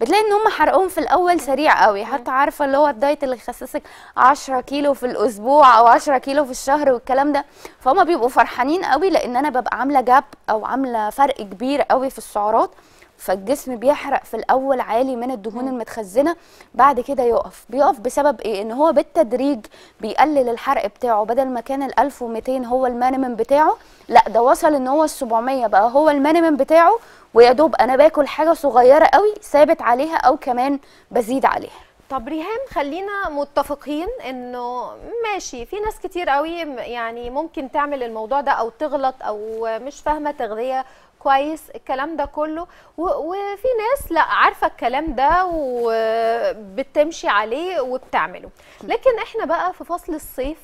بتلاقي ان هم حرقهم في الاول سريع قوي حتى عارفه اللي هو الدايت اللي يخسسك 10 كيلو في الاسبوع او 10 كيلو في الشهر والكلام ده فهم بيبقوا فرحانين قوي لان انا ببقى عامله جاب او عامله فرق كبير قوي في السعرات فالجسم بيحرق في الاول عالي من الدهون المتخزنه بعد كده يقف بيقف بسبب ايه ان هو بالتدريج بيقلل الحرق بتاعه بدل ما كان ال 1200 هو المينيمم بتاعه لا ده وصل ان هو ال 700 بقى هو المينيمم بتاعه ويا دوب انا باكل حاجه صغيره قوي ثابت عليها او كمان بزيد عليها طب ريهام خلينا متفقين انه ماشي في ناس كتير قوي يعني ممكن تعمل الموضوع ده او تغلط او مش فاهمه تغذيه كويس الكلام ده كله وفي ناس لا عارفه الكلام ده وبتمشي عليه وبتعمله لكن احنا بقى في فصل الصيف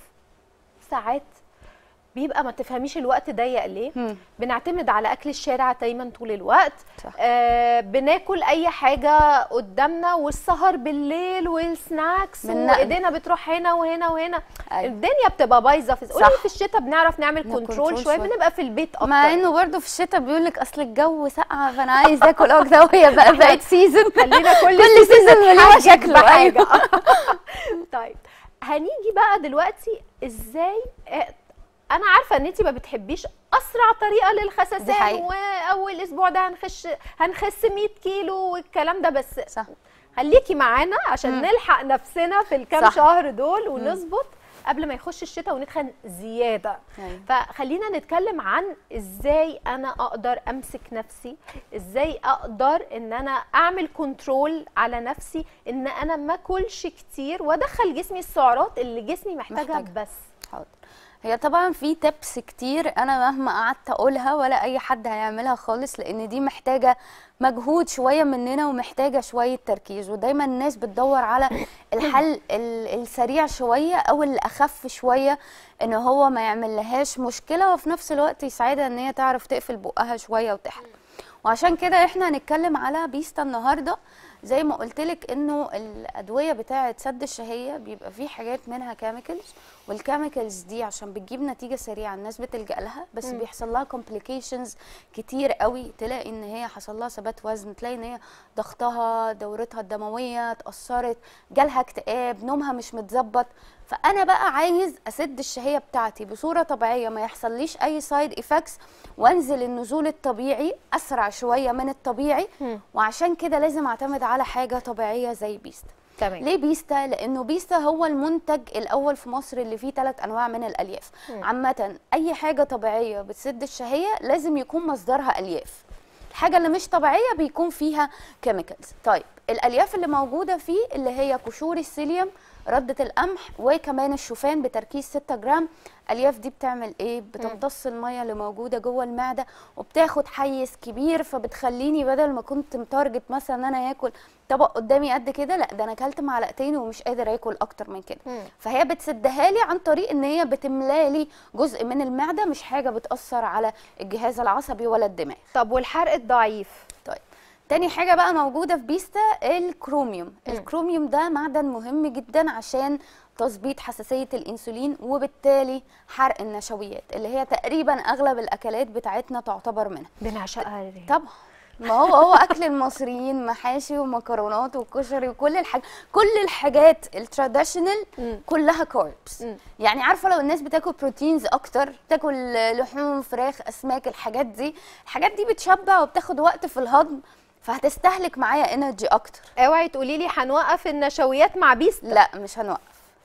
ساعات بيبقى ما تفهميش الوقت ضيق ليه مم. بنعتمد على اكل الشارع دايما طول الوقت صح. آه بناكل اي حاجه قدامنا والسهر بالليل والسناكس وايدينا بتروح هنا وهنا وهنا أي. أيوة. الدنيا بتبقى بايظه في قولي في الشتاء بنعرف نعمل كنترول شويه بنبقى في البيت اكتر مع انه برده في الشتاء بيقول لك اصل الجو سقع فانا عايز اكل اكتر [laughs] وهي بقى [laughs] بقت سيزون خلينا كل كل سيزون ليها شكله ايوه طيب هنيجي بقى دلوقتي ازاي آه، انا عارفه ان انت ما بتحبيش اسرع طريقه للخسسان واول اسبوع ده هنخش هنخس 100 كيلو والكلام ده بس صح خليكي معانا عشان مم. نلحق نفسنا في الكام شهر دول ونظبط قبل ما يخش الشتاء ونتخن زياده أيوة. فخلينا نتكلم عن ازاي انا اقدر امسك نفسي ازاي اقدر ان انا اعمل كنترول على نفسي ان انا ما اكلش كتير وادخل جسمي السعرات اللي جسمي محتاجها محتاجة. بس حاضر هي طبعا في تبس كتير انا مهما قعدت اقولها ولا اي حد هيعملها خالص لان دي محتاجه مجهود شويه مننا ومحتاجه شويه تركيز ودايما الناس بتدور على الحل السريع شويه او اللي اخف شويه ان هو ما يعمل لهاش مشكله وفي نفس الوقت يساعدها ان هي تعرف تقفل بقها شويه وتحلم وعشان كده احنا هنتكلم على بيستا النهارده زي ما قلت لك انه الادويه بتاعه سد الشهيه بيبقى فيه حاجات منها كيميكلز والكيميكلز دي عشان بتجيب نتيجه سريعه الناس بتلجا لها بس م. بيحصل لها كومبليكيشنز كتير قوي تلاقي ان هي حصل لها ثبات وزن تلاقي ان هي ضغطها دورتها الدمويه اتاثرت جالها اكتئاب نومها مش متظبط فانا بقى عايز اسد الشهيه بتاعتي بصوره طبيعيه ما يحصليش اي سايد افكتس وانزل النزول الطبيعي اسرع شويه من الطبيعي وعشان كده لازم اعتمد على حاجه طبيعيه زي بيستا تمام. ليه بيستا؟ لأنه بيستا هو المنتج الأول في مصر اللي فيه ثلاث أنواع من الألياف عامة أي حاجة طبيعية بتسد الشهية لازم يكون مصدرها ألياف الحاجة اللي مش طبيعية بيكون فيها كيميكالز طيب الألياف اللي موجودة فيه اللي هي قشور السيليوم ردة القمح وكمان الشوفان بتركيز 6 جرام الياف دي بتعمل ايه بتمتص الميه اللي موجوده جوه المعده وبتاخد حيز كبير فبتخليني بدل ما كنت متارجت مثلا ان انا اكل طبق قدامي قد كده لا ده انا اكلت معلقتين ومش قادر اكل اكتر من كده مم. فهي بتسدها لي عن طريق ان هي بتملى لي جزء من المعده مش حاجه بتاثر على الجهاز العصبي ولا الدماغ طب والحرق الضعيف تاني حاجة بقى موجودة في بيستا الكروميوم الكروميوم ده معدن مهم جدا عشان تظبيط حساسية الإنسولين وبالتالي حرق النشويات اللي هي تقريبا أغلب الأكلات بتاعتنا تعتبر منها بنعشقها دي طبعا ما هو هو اكل المصريين محاشي ومكرونات وكشري وكل الحاجات كل الحاجات التراديشنال كلها كاربس يعني عارفه لو الناس بتاكل بروتينز اكتر تاكل لحوم فراخ اسماك الحاجات دي الحاجات دي بتشبع وبتاخد وقت في الهضم فهتستهلك معايا انرجي اكتر اوعي تقولي لي هنوقف النشويات مع بيستا لا مش هنوقف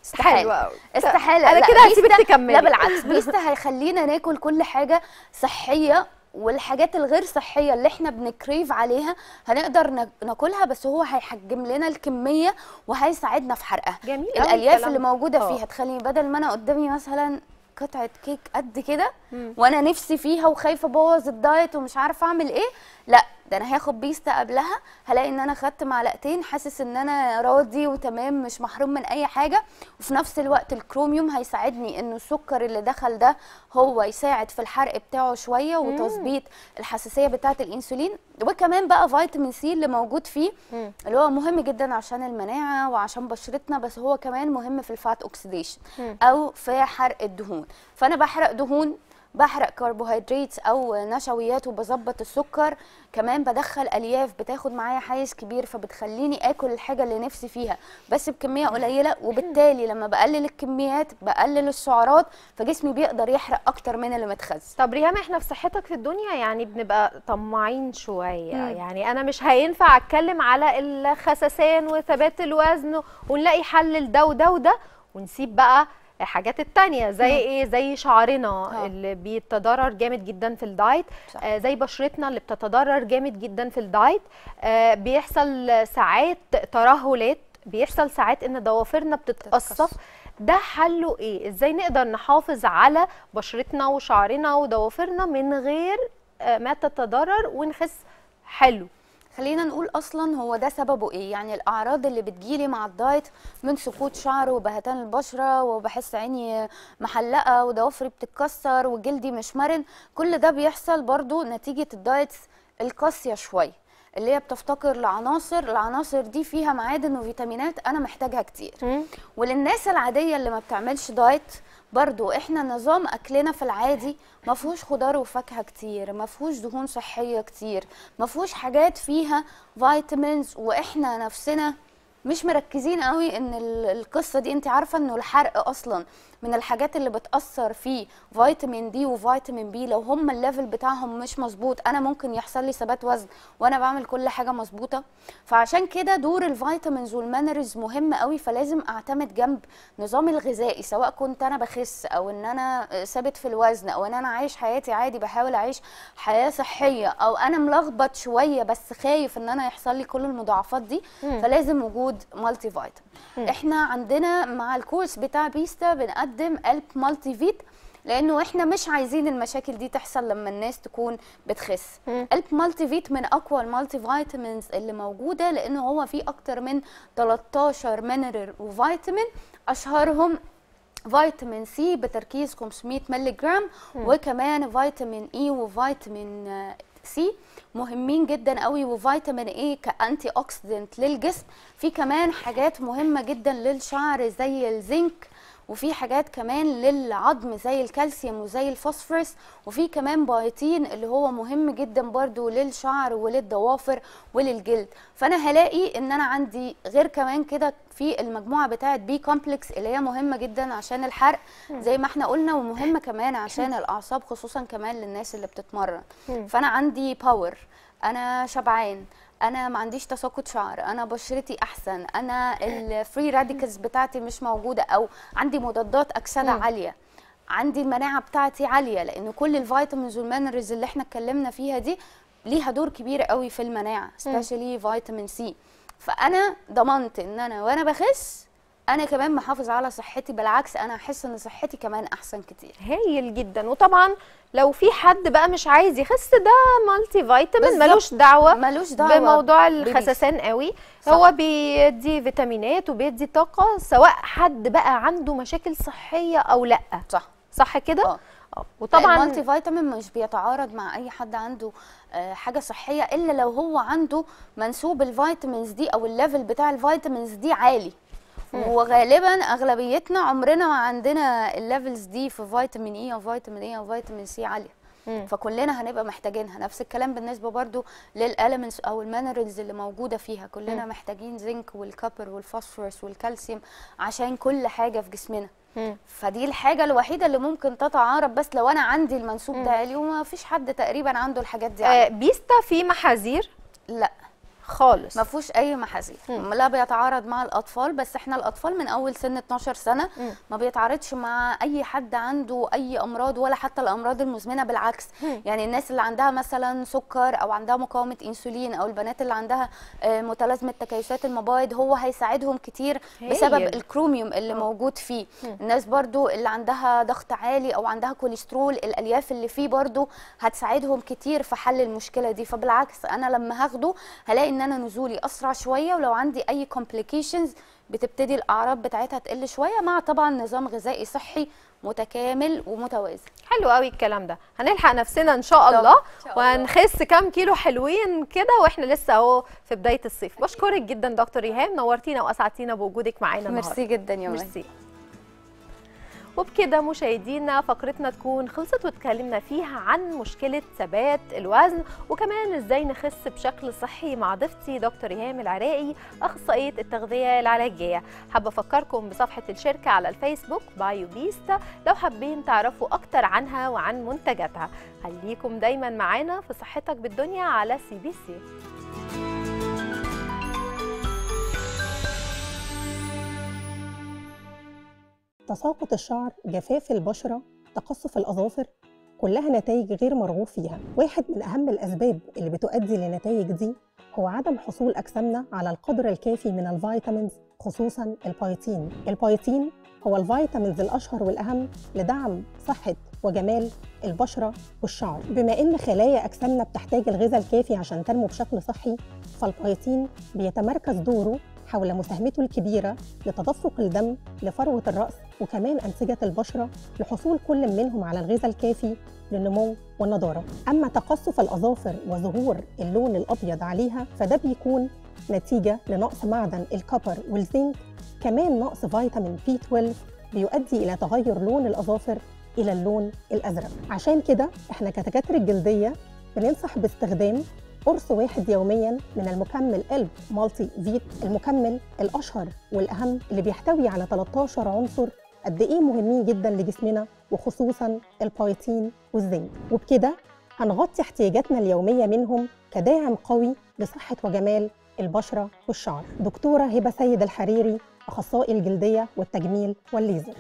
استحاله استحاله انا كده هسيبك تكملي لا بالعكس بيستا هيخلينا ناكل كل حاجه صحيه والحاجات الغير صحيه اللي احنا بنكريف عليها هنقدر ناكلها بس هو هيحجم لنا الكميه وهيساعدنا في حرقها جميل الالياف اللي موجوده أوه. فيها اه. تخليني بدل ما انا قدامي مثلا قطعه كيك قد كده وانا نفسي فيها وخايفه ابوظ الدايت ومش عارفه اعمل ايه لا ده انا هاخد بيستا قبلها هلاقي ان انا خدت معلقتين حاسس ان انا راضي وتمام مش محروم من اي حاجه وفي نفس الوقت الكروميوم هيساعدني ان السكر اللي دخل ده هو يساعد في الحرق بتاعه شويه وتظبيط الحساسيه بتاعه الانسولين وكمان بقى فيتامين سي اللي موجود فيه مم. اللي هو مهم جدا عشان المناعه وعشان بشرتنا بس هو كمان مهم في الفات اوكسيديشن او في حرق الدهون فانا بحرق دهون بحرق كربوهيدرات او نشويات وبظبط السكر كمان بدخل الياف بتاخد معايا حيز كبير فبتخليني اكل الحاجه اللي نفسي فيها بس بكميه قليله وبالتالي لما بقلل الكميات بقلل السعرات فجسمي بيقدر يحرق اكتر من اللي متخزن طب ريهام احنا في صحتك في الدنيا يعني بنبقى طماعين شويه مم. يعني انا مش هينفع اتكلم على الخسسان وثبات الوزن ونلاقي حل لده وده وده ونسيب بقى الحاجات التانية زي ايه زي شعرنا ها. آه. اللي بيتضرر جامد جدا في الدايت آه زي بشرتنا اللي بتتضرر جامد جدا في الدايت آه بيحصل ساعات ترهلات بيحصل ساعات ان ضوافرنا بتتقصف ده حله ايه ازاي نقدر نحافظ على بشرتنا وشعرنا وضوافرنا من غير آه، ما تتضرر ونخس حلو خلينا نقول اصلا هو ده سببه ايه يعني الاعراض اللي بتجيلي مع الدايت من سقوط شعر وبهتان البشره وبحس عيني محلقه وضوافري بتتكسر وجلدي مش مرن كل ده بيحصل برضو نتيجه الدايتس القاسيه شويه اللي هي بتفتقر لعناصر العناصر دي فيها معادن وفيتامينات انا محتاجها كتير وللناس العاديه اللي ما بتعملش دايت برضو احنا نظام اكلنا في العادي ما فيهوش خضار وفاكهه كتير ما فيهوش دهون صحيه كتير ما فيهوش حاجات فيها فيتامينز واحنا نفسنا مش مركزين قوي ان القصه دي انت عارفه انه الحرق اصلا من الحاجات اللي بتاثر في فيتامين دي وفيتامين بي لو هم الليفل بتاعهم مش مظبوط انا ممكن يحصل لي ثبات وزن وانا بعمل كل حاجه مظبوطه فعشان كده دور الفيتامينز والمينرالز مهم قوي فلازم اعتمد جنب نظامي الغذائي سواء كنت انا بخس او ان انا ثابت في الوزن او ان انا عايش حياتي عادي بحاول اعيش حياه صحيه او انا ملخبط شويه بس خايف ان انا يحصل لي كل المضاعفات دي فلازم وجود مالتي فيتامين احنا عندنا مع الكورس بتاع بيستا بنقدم بنقدم قلب مالتي فيت لانه احنا مش عايزين المشاكل دي تحصل لما الناس تكون بتخس قلب مالتي فيت من اقوى المالتي فيتامينز اللي موجوده لانه هو فيه اكتر من 13 مينرال وفيتامين اشهرهم فيتامين سي بتركيز 500 مللي جرام وكمان فيتامين اي وفيتامين سي مهمين جدا قوي وفيتامين اي كانتي اوكسيدنت للجسم في كمان حاجات مهمه جدا للشعر زي الزنك وفي حاجات كمان للعظم زي الكالسيوم وزي الفوسفورس وفي كمان بايتين اللي هو مهم جدا برده للشعر وللضوافر وللجلد فانا هلاقي ان انا عندي غير كمان كده في المجموعه بتاعه بي كومبلكس اللي هي مهمه جدا عشان الحرق زي ما احنا قلنا ومهمه كمان عشان الاعصاب خصوصا كمان للناس اللي بتتمرن فانا عندي باور انا شبعان انا ما عنديش تساقط شعر انا بشرتي احسن انا الفري راديكلز بتاعتي مش موجوده او عندي مضادات اكسده م. عاليه عندي المناعه بتاعتي عاليه لان كل الفيتامينز والمينرالز اللي احنا اتكلمنا فيها دي ليها دور كبير قوي في المناعه سبيشالي فيتامين سي فانا ضمنت ان انا وانا بخس انا كمان محافظ على صحتي بالعكس انا احس ان صحتي كمان احسن كتير هايل جدا وطبعا لو في حد بقى مش عايز يخس ده مالتي فيتامين ملوش دعوه ملوش دعوه بموضوع الخسسان قوي صح. هو بيدي فيتامينات وبيدي طاقه سواء حد بقى عنده مشاكل صحيه او لا صح صح كده اه, آه. وطبعا المالتي فيتامين مش بيتعارض مع اي حد عنده آه، حاجه صحيه الا لو هو عنده منسوب الفيتامينز دي او الليفل بتاع الفيتامينز دي عالي وغالبا اغلبيتنا عمرنا ما عندنا الليفلز دي في فيتامين اي e او فيتامين اي او فيتامين سي عاليه فكلنا هنبقى محتاجينها نفس الكلام بالنسبه برضو للاليمنتس او المينرالز اللي موجوده فيها كلنا مم. محتاجين زنك والكابر والفوسفورس والكالسيوم عشان كل حاجه في جسمنا فدي الحاجه الوحيده اللي ممكن تتعارض بس لو انا عندي المنسوب ده عالي وما فيش حد تقريبا عنده الحاجات دي آه بيستا في محاذير لا خالص ما فيهوش اي محاذير لا بيتعارض مع الاطفال بس احنا الاطفال من اول سن 12 سنه م. ما بيتعارضش مع اي حد عنده اي امراض ولا حتى الامراض المزمنه بالعكس م. يعني الناس اللي عندها مثلا سكر او عندها مقاومه انسولين او البنات اللي عندها آه، متلازمه تكيسات المبايض هو هيساعدهم كتير هي. بسبب الكروميوم اللي م. موجود فيه م. الناس برضو اللي عندها ضغط عالي او عندها كوليسترول الالياف اللي فيه برضو هتساعدهم كتير في حل المشكله دي فبالعكس انا لما هاخده هلاقي ان انا نزولي اسرع شويه ولو عندي اي كومبليكيشنز بتبتدي الاعراض بتاعتها تقل شويه مع طبعا نظام غذائي صحي متكامل ومتوازن حلو قوي الكلام ده هنلحق نفسنا ان شاء الله, الله. وهنخس كام كيلو حلوين كده واحنا لسه اهو في بدايه الصيف بشكرك جدا دكتور ايهاب نورتينا واسعدتينا بوجودك معانا النهارده ميرسي جدا يا ميرسي وبكده مشاهدينا فقرتنا تكون خلصت واتكلمنا فيها عن مشكلة ثبات الوزن وكمان ازاي نخس بشكل صحي مع ضيفتي دكتور ايهام العراقي اخصائية التغذية العلاجية حابة افكركم بصفحة الشركة على الفيسبوك بايو بيستا لو حابين تعرفوا اكتر عنها وعن منتجاتها خليكم دايما معانا في صحتك بالدنيا على سي بي سي تساقط الشعر جفاف البشره تقصف الاظافر كلها نتائج غير مرغوب فيها واحد من اهم الاسباب اللي بتؤدي لنتائج دي هو عدم حصول اجسامنا على القدر الكافي من الفيتامينز خصوصا البايتين البايتين هو الفيتامينز الاشهر والاهم لدعم صحه وجمال البشره والشعر بما ان خلايا اجسامنا بتحتاج الغذاء الكافي عشان تنمو بشكل صحي فالبايتين بيتمركز دوره حول مساهمته الكبيرة لتدفق الدم لفروة الرأس وكمان أنسجة البشرة لحصول كل منهم على الغذاء الكافي للنمو والنضارة أما تقصف الأظافر وظهور اللون الأبيض عليها فده بيكون نتيجة لنقص معدن الكبر والزنك كمان نقص فيتامين بي 12 بيؤدي إلى تغير لون الأظافر إلى اللون الأزرق عشان كده إحنا كتكاتر الجلدية بننصح باستخدام قرص واحد يوميا من المكمل قلب مالتي فيت المكمل الاشهر والاهم اللي بيحتوي على 13 عنصر قد ايه مهمين جدا لجسمنا وخصوصا البايتين والزنك وبكده هنغطي احتياجاتنا اليوميه منهم كداعم قوي لصحه وجمال البشره والشعر دكتوره هبه سيد الحريري اخصائي الجلديه والتجميل والليزر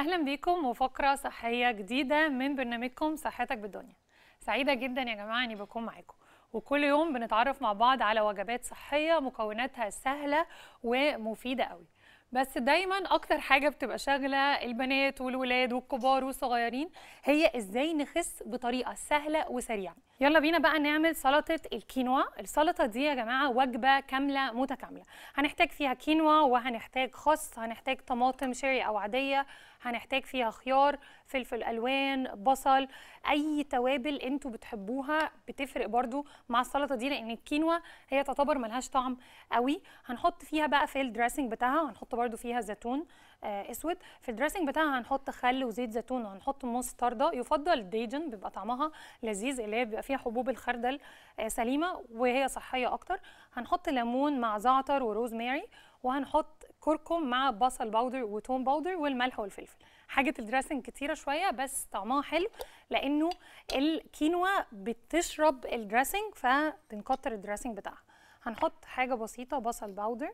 اهلا بيكم وفقره صحيه جديده من برنامجكم صحتك بالدنيا سعيده جدا يا جماعه اني بكون معاكم وكل يوم بنتعرف مع بعض على وجبات صحيه مكوناتها سهله ومفيده قوي بس دايما اكتر حاجه بتبقى شاغله البنات والولاد والكبار والصغيرين هي ازاي نخس بطريقه سهله وسريعه يلا بينا بقى نعمل سلطه الكينوا السلطه دي يا جماعه وجبه كامله متكامله هنحتاج فيها كينوا وهنحتاج خس هنحتاج طماطم شيري او عاديه هنحتاج فيها خيار فلفل الوان بصل اي توابل انتوا بتحبوها بتفرق برضو مع السلطه دي لان الكينوا هي تعتبر ملهاش طعم قوي هنحط فيها بقى في الدراسنج بتاعها هنحط برضو فيها زيتون آه، اسود في الدريسنج بتاعها هنحط خل وزيت زيتون وهنحط مستردة يفضل ديجن بيبقى طعمها لذيذ اللي هي بيبقى فيها حبوب الخردل آه، سليمه وهي صحيه اكتر هنحط ليمون مع زعتر وروز ماري وهنحط كركم مع بصل باودر وتوم باودر والملح والفلفل حاجه الدريسنج كتيره شويه بس طعمها حلو لانه الكينوا بتشرب الدريسنج فبنكتر الدريسنج بتاعها هنحط حاجه بسيطه بصل باودر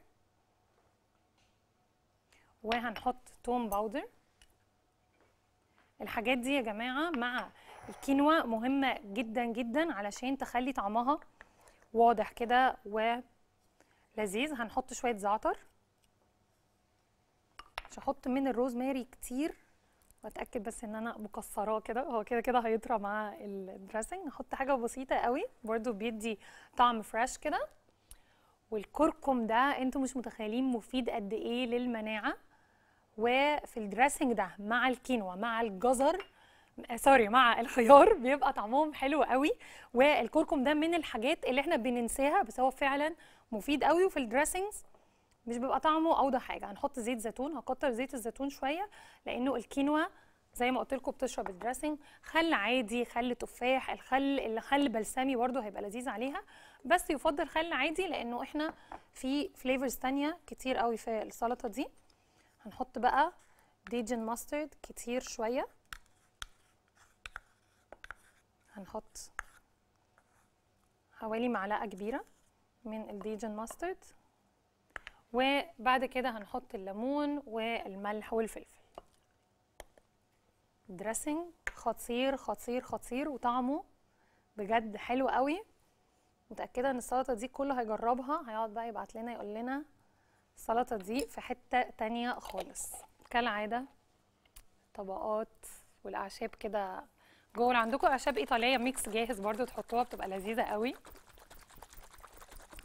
وهنحط توم باودر الحاجات دي يا جماعه مع الكينوا مهمه جدا جدا علشان تخلي طعمها واضح كده ولذيذ هنحط شويه زعتر مش هحط من الروزماري كتير واتاكد بس ان انا مكسراه كده هو كده كده هيطرى مع الدريسنج هحط حاجه بسيطه قوي برده بيدي طعم فريش كده والكركم ده انتوا مش متخيلين مفيد قد ايه للمناعه وفي الدريسنج ده مع الكينوا مع الجزر سوري مع الخيار بيبقى طعمهم حلو قوي والكركم ده من الحاجات اللي احنا بننساها بس هو فعلا مفيد قوي وفي الدريسنجز مش بيبقى طعمه اوضح حاجه هنحط زيت زيتون هكتر زيت الزيتون شويه لانه الكينوا زي ما قلت لكم بتشرب الدريسنج خل عادي خل تفاح الخل الخل بلسمي برده هيبقى لذيذ عليها بس يفضل خل عادي لانه احنا في فليفرز ثانيه كتير قوي في السلطه دي هنحط بقى ديجن ماسترد كتير شويه هنحط حوالي معلقه كبيره من الديجن ماسترد وبعد كده هنحط الليمون والملح والفلفل دريسنج خطير خطير خطير وطعمه بجد حلو قوي متاكده ان السلطه دي كله هيجربها هيقعد بقى يبعت لنا يقول لنا السلطه دي في حته تانية خالص كالعاده طبقات والاعشاب كده جوه عندكم اعشاب ايطاليه ميكس جاهز برضو تحطوها بتبقى لذيذه قوي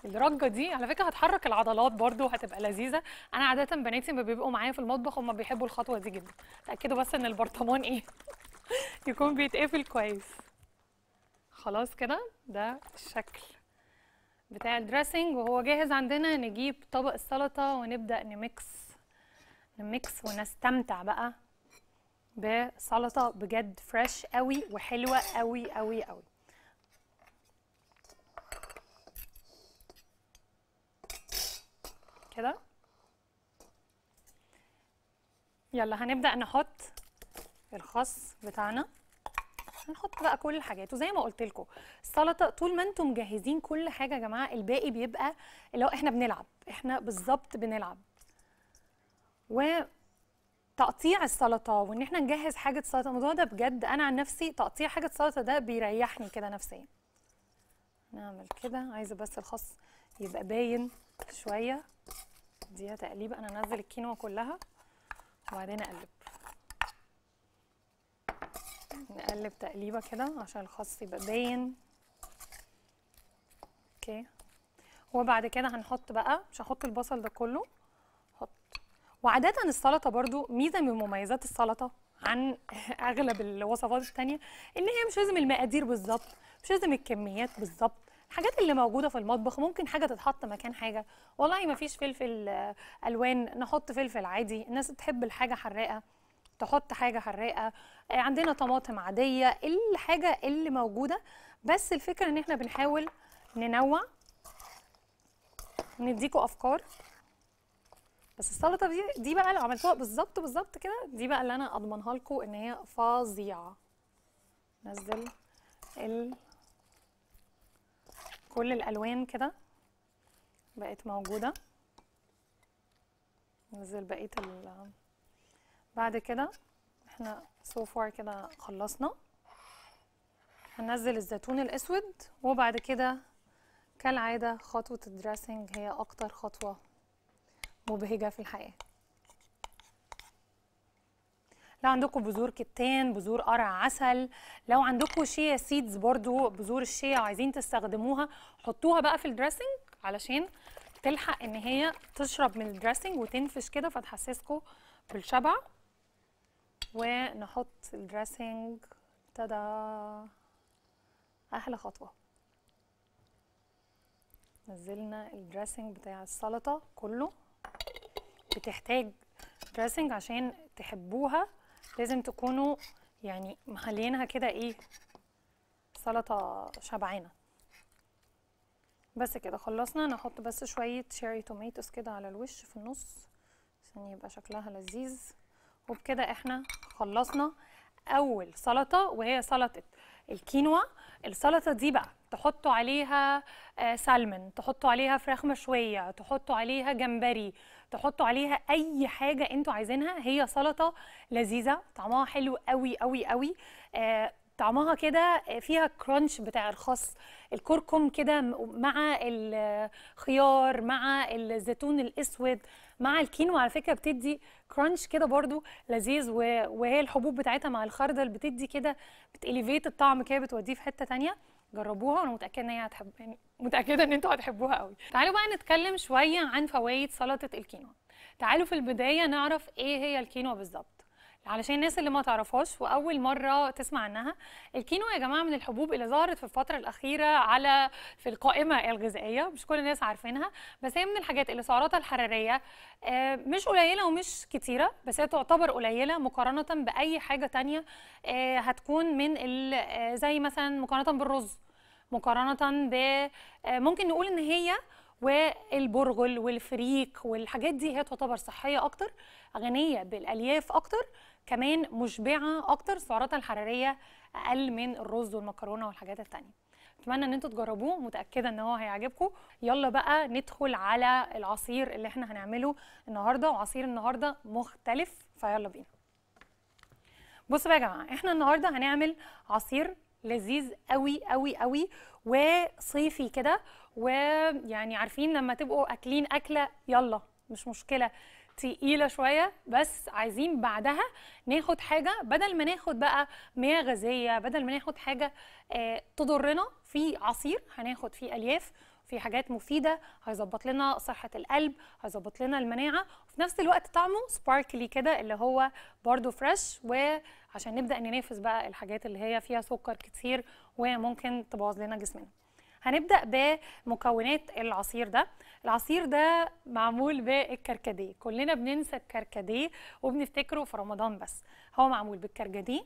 الرجه دي على فكره هتحرك العضلات برضو وهتبقى لذيذه انا عاده بناتي ما بيبقوا معايا في المطبخ هم بيحبوا الخطوه دي جدا تاكدوا بس ان البرطمان ايه [laughs] يكون بيتقفل كويس خلاص كده ده الشكل بتاع الدريسنج وهو جاهز عندنا نجيب طبق السلطه ونبدا نميكس نميكس ونستمتع بقى بسلطه بجد فريش قوي وحلوه قوي قوي قوي كده يلا هنبدا نحط الخس بتاعنا هنحط بقى كل الحاجات وزي ما قلت لكم السلطه طول ما انتم مجهزين كل حاجه يا جماعه الباقي بيبقى اللي هو احنا بنلعب احنا بالظبط بنلعب وتقطيع السلطه وان احنا نجهز حاجه سلطه الموضوع ده بجد انا عن نفسي تقطيع حاجه سلطه ده بيريحني كده نفسيا نعمل كده عايزه بس الخص يبقى باين شويه دي تقليب انا انزل الكينوا كلها وبعدين اقلب نقلب تقليبه كده عشان الخس يبقى باين اوكي وبعد كده هنحط بقى مش هحط البصل ده كله حط وعاده السلطه برضو ميزه من مميزات السلطه عن [laughs] اغلب الوصفات الثانيه ان هي مش لازم المقادير بالظبط مش لازم الكميات بالظبط الحاجات اللي موجوده في المطبخ ممكن حاجه تتحط مكان حاجه والله ما فيش فلفل آه، الوان نحط فلفل عادي الناس تحب الحاجه حراقه تحط حاجه حراقه آه، عندنا طماطم عاديه الحاجه اللي موجوده بس الفكره ان احنا بنحاول ننوع نديكوا افكار بس السلطه دي دي بقى لو عملتوها بالظبط بالظبط كده دي بقى اللي انا اضمنها لكم ان هي فظيعه نزل ال كل الالوان كده بقت موجوده نزل بقيه ال بعد كده احنا سو فار كده خلصنا هننزل الزيتون الاسود وبعد كده كالعاده خطوه الدريسنج هي اكتر خطوه مبهجه في الحياه لو عندكم بذور كتان بذور قرع عسل لو عندكم شيا سيدز برضو بذور الشيا عايزين تستخدموها حطوها بقى في الدريسنج علشان تلحق ان هي تشرب من الدريسنج وتنفش كده فتحسسكم بالشبع ونحط الدريسنج تدا احلى خطوه نزلنا الدريسنج بتاع السلطه كله بتحتاج دريسنج عشان تحبوها لازم تكونوا يعني مخلينها كده ايه سلطه شبعانه بس كده خلصنا نحط بس شويه شيري توميتوس كده على الوش في النص عشان يبقى شكلها لذيذ وبكده احنا خلصنا اول سلطه وهي سلطه الكينوا السلطه دي بقى تحطوا عليها آه، سالمون تحطوا عليها فراخ مشويه تحطوا عليها جمبري تحطوا عليها اي حاجه انتوا عايزينها هي سلطه لذيذه طعمها حلو قوي قوي قوي آه، طعمها كده آه، فيها كرانش بتاع الخس الكركم كده مع الخيار مع الزيتون الاسود مع الكينو على فكره بتدي كرانش كده برده لذيذ وهي الحبوب بتاعتها مع الخردل بتدي كده بتليفيت الطعم كده بتوديه في حته ثانيه جربوها وانا متاكده ان هي هتحب يعني متاكده ان انتوا هتحبوها قوي تعالوا بقى نتكلم شويه عن فوائد سلطه الكينو تعالوا في البدايه نعرف ايه هي الكينوا بالظبط علشان الناس اللي ما تعرفهاش واول مره تسمع عنها الكينو يا جماعه من الحبوب اللي ظهرت في الفتره الاخيره على في القائمه الغذائيه مش كل الناس عارفينها بس هي من الحاجات اللي سعراتها الحراريه آه، مش قليله ومش كتيره بس هي تعتبر قليله مقارنه باي حاجه تانية آه، هتكون من آه، زي مثلا مقارنه بالرز مقارنه ب ممكن نقول ان هي والبرغل والفريك والحاجات دي هي تعتبر صحيه اكتر غنيه بالالياف اكتر كمان مشبعه اكتر سعراتها الحراريه اقل من الرز والمكرونه والحاجات التانيه اتمنى ان انتوا تجربوه متاكده ان هو هيعجبكم يلا بقى ندخل على العصير اللي احنا هنعمله النهارده وعصير النهارده مختلف فيلا بينا بصوا بقى يا جماعه احنا النهارده هنعمل عصير لذيذ قوي قوي قوي وصيفي كده ويعني عارفين لما تبقوا اكلين اكله يلا مش مشكله تقيله شويه بس عايزين بعدها ناخد حاجه بدل ما ناخد بقى مياه غازيه بدل ما ناخد حاجه آه، تضرنا في عصير هناخد فيه الياف في حاجات مفيده هيظبط لنا صحه القلب هيظبط لنا المناعه وفي نفس الوقت طعمه سباركلي كده اللي هو برده فريش وعشان نبدا ننافس بقى الحاجات اللي هي فيها سكر كتير وممكن تبوظ لنا جسمنا هنبدا بمكونات العصير ده العصير ده معمول بالكركديه كلنا بننسى الكركديه وبنفتكره في رمضان بس هو معمول بالكركديه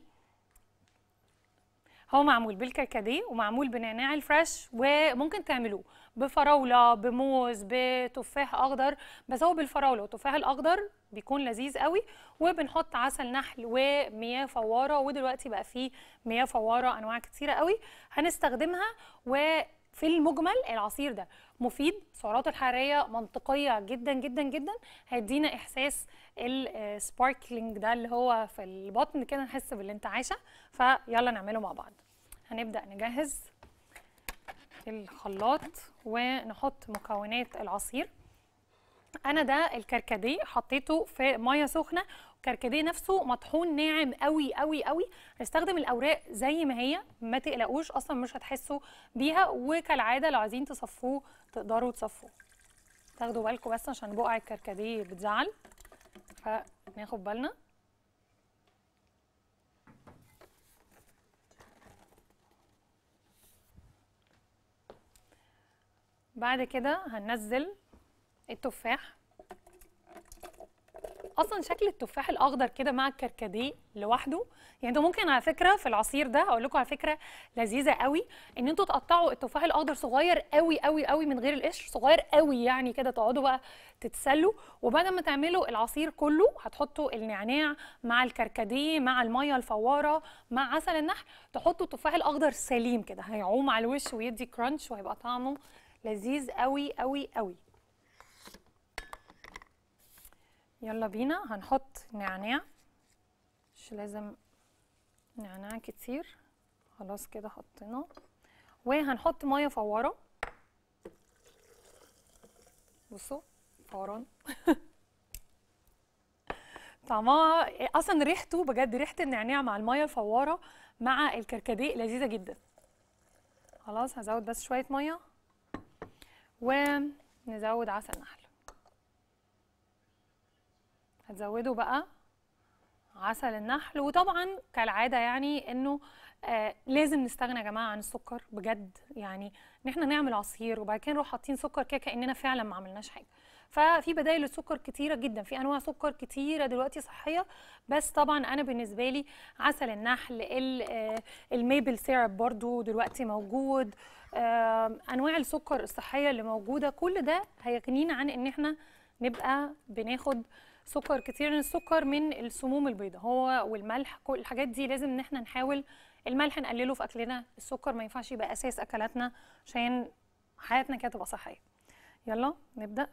هو معمول بالكركديه ومعمول بنعناع الفريش وممكن تعملوه بفراوله بموز بتفاح اخضر بس هو بالفراوله والتفاح الاخضر بيكون لذيذ قوي وبنحط عسل نحل ومياه فواره ودلوقتي بقى فيه مياه فواره انواع كتيره قوي هنستخدمها وفي المجمل العصير ده مفيد سعراته الحراريه منطقيه جدا جدا جدا هيدينا احساس السباركلينج ده اللي هو في البطن كده نحس بالانتعاشه فيلا نعمله مع بعض هنبدا نجهز الخلاط ونحط مكونات العصير انا ده الكركديه حطيته في ميه سخنه الكركديه نفسه مطحون ناعم قوي قوي قوي هنستخدم الاوراق زي ما هي ما تقلقوش اصلا مش هتحسوا بيها وكالعاده لو عايزين تصفوه تقدروا تصفوه تاخدوا بالكم بس عشان بقع الكركديه بتزعل فناخد بالنا بعد كده هننزل التفاح اصلا شكل التفاح الاخضر كده مع الكركديه لوحده يعني انتوا ممكن على فكره في العصير ده هقول لكم على فكره لذيذه قوي ان انتوا تقطعوا التفاح الاخضر صغير قوي قوي قوي من غير القشر صغير قوي يعني كده تقعدوا بقى تتسلوا وبعد ما تعملوا العصير كله هتحطوا النعناع مع الكركديه مع الميه الفواره مع عسل النحل تحطوا التفاح الاخضر سليم كده هيعوم على الوش ويدي كرانش وهيبقى طعمه لذيذ قوي قوي قوي يلا بينا هنحط نعناع مش لازم نعناع كتير خلاص كده حطيناه وهنحط ميه فوره بصوا فوران [laughs] طعمها اصلا ريحته بجد ريحه النعناع مع الميه الفواره مع الكركديه لذيذه جدا خلاص هزود بس شويه ميه ونزود عسل نحل هتزودوا بقى عسل النحل وطبعا كالعاده يعني انه آه لازم نستغنى يا جماعه عن السكر بجد يعني ان احنا نعمل عصير وبعد كده نروح حاطين سكر كده كاننا فعلا ما عملناش حاجه ففي بدائل للسكر كتيره جدا في انواع سكر كتيره دلوقتي صحيه بس طبعا انا بالنسبه لي عسل النحل آه، الميبل سيرب برضو دلوقتي موجود آه انواع السكر الصحيه اللي موجوده كل ده هيغنينا عن ان احنا نبقى بناخد سكر كتير من السكر من السموم البيضاء هو والملح كل الحاجات دي لازم ان احنا نحاول الملح نقلله في اكلنا السكر ما ينفعش يبقى اساس اكلاتنا عشان حياتنا كده تبقى صحيه يلا نبدا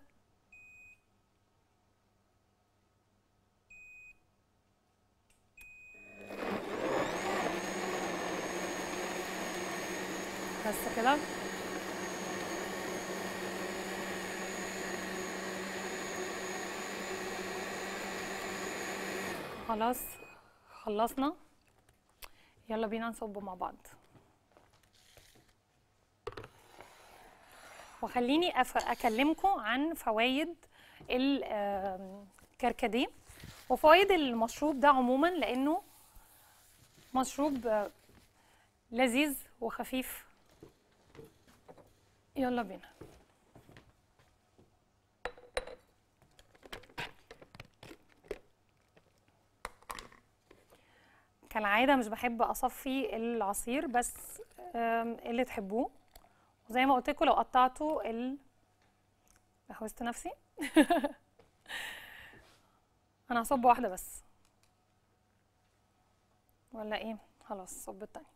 بس كده خلاص خلصنا يلا بينا نصبه مع بعض وخليني اكلمكم عن فوائد الكركديه وفوائد المشروب ده عموما لانه مشروب لذيذ وخفيف يلا بينا كالعاده مش بحب اصفي العصير بس اللي تحبوه وزي ما قلت لكم لو قطعتوا ال حوزت نفسي [laughs] انا هصب واحده بس ولا ايه خلاص صب التانية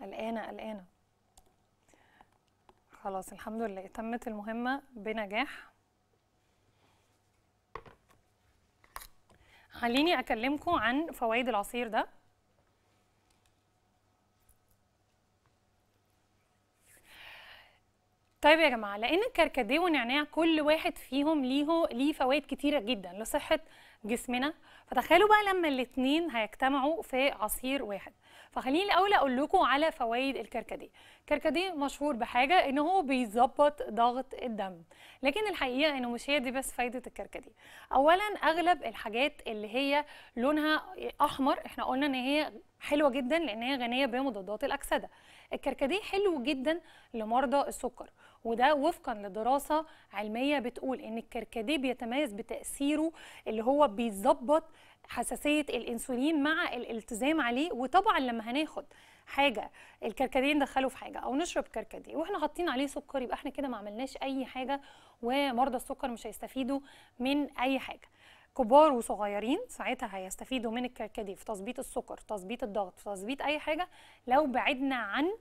قلقانه قلقانه خلاص الحمد لله تمت المهمه بنجاح خليني اكلمكم عن فوائد العصير ده طيب يا جماعه لان الكركديه والنعناع كل واحد فيهم ليه ليه فوائد كتيره جدا لصحه جسمنا فتخيلوا بقى لما الاثنين هيجتمعوا في عصير واحد فخليني الاول اقول لكم على فوائد الكركديه الكركديه مشهور بحاجه ان هو بيظبط ضغط الدم لكن الحقيقه انه مش هي دي بس فايده الكركديه اولا اغلب الحاجات اللي هي لونها احمر احنا قلنا ان هي حلوه جدا لان هي غنيه بمضادات الاكسده الكركديه حلو جدا لمرضى السكر وده وفقا لدراسة علمية بتقول إن الكركديه بيتميز بتأثيره اللي هو بيظبط حساسية الأنسولين مع الالتزام عليه وطبعا لما هناخد حاجه الكركديه ندخله في حاجه او نشرب كركديه واحنا حاطين عليه سكر يبقى احنا كده ما عملناش اي حاجه ومرضى السكر مش هيستفيدوا من اي حاجه كبار وصغيرين ساعتها هيستفيدوا من الكركديه في تظبيط السكر تظبيط الضغط في تظبيط اي حاجه لو بعدنا عن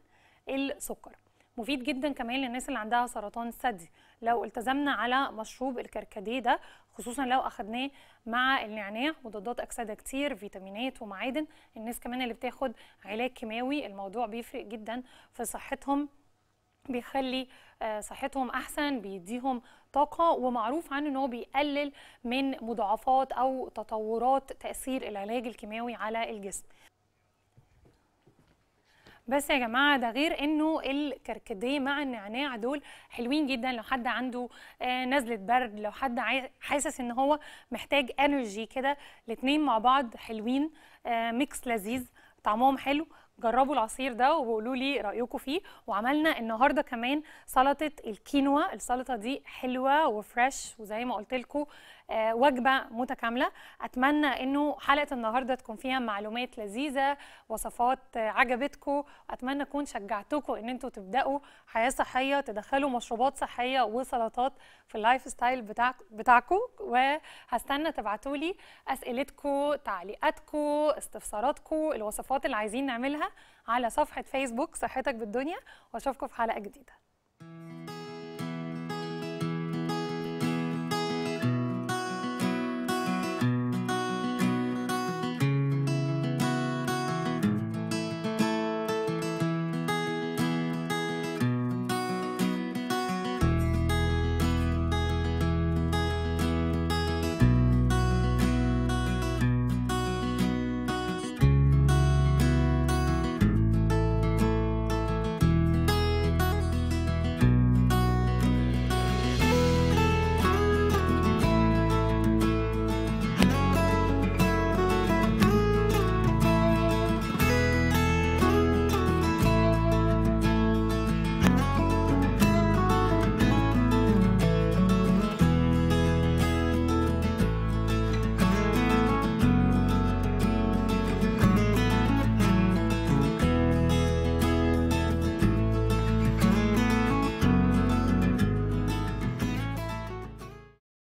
السكر مفيد جدا كمان للناس اللي عندها سرطان الثدي لو التزمنا على مشروب الكركديه ده خصوصا لو اخدناه مع النعناع مضادات اكسده كتير فيتامينات ومعادن الناس كمان اللي بتاخد علاج كيماوي الموضوع بيفرق جدا في صحتهم بيخلي آه، صحتهم احسن بيديهم طاقه ومعروف عنه ان هو بيقلل من مضاعفات او تطورات تاثير العلاج الكيماوي على الجسم بس يا جماعه ده غير انه الكركديه مع النعناع دول حلوين جدا لو حد عنده آه، نزله برد لو حد حاسس ان هو محتاج انرجي كده الاثنين مع بعض حلوين ميكس آه، لذيذ طعمهم حلو جربوا العصير ده وقولوا لي رايكم فيه وعملنا النهارده كمان سلطه الكينوا السلطه دي حلوه وفريش وزي ما قلت لكم آه، وجبه متكامله اتمنى انه حلقه النهارده تكون فيها معلومات لذيذه وصفات عجبتكم اتمنى اكون شجعتكم ان انتم تبداوا حياه صحيه تدخلوا مشروبات صحيه وسلطات في اللايف ستايل بتاعك بتاعكم وهستنى تبعتوا لي اسئلتكم تعليقاتكم استفساراتكم الوصفات اللي عايزين نعملها على صفحه فيسبوك صحتك بالدنيا واشوفكم في حلقه جديده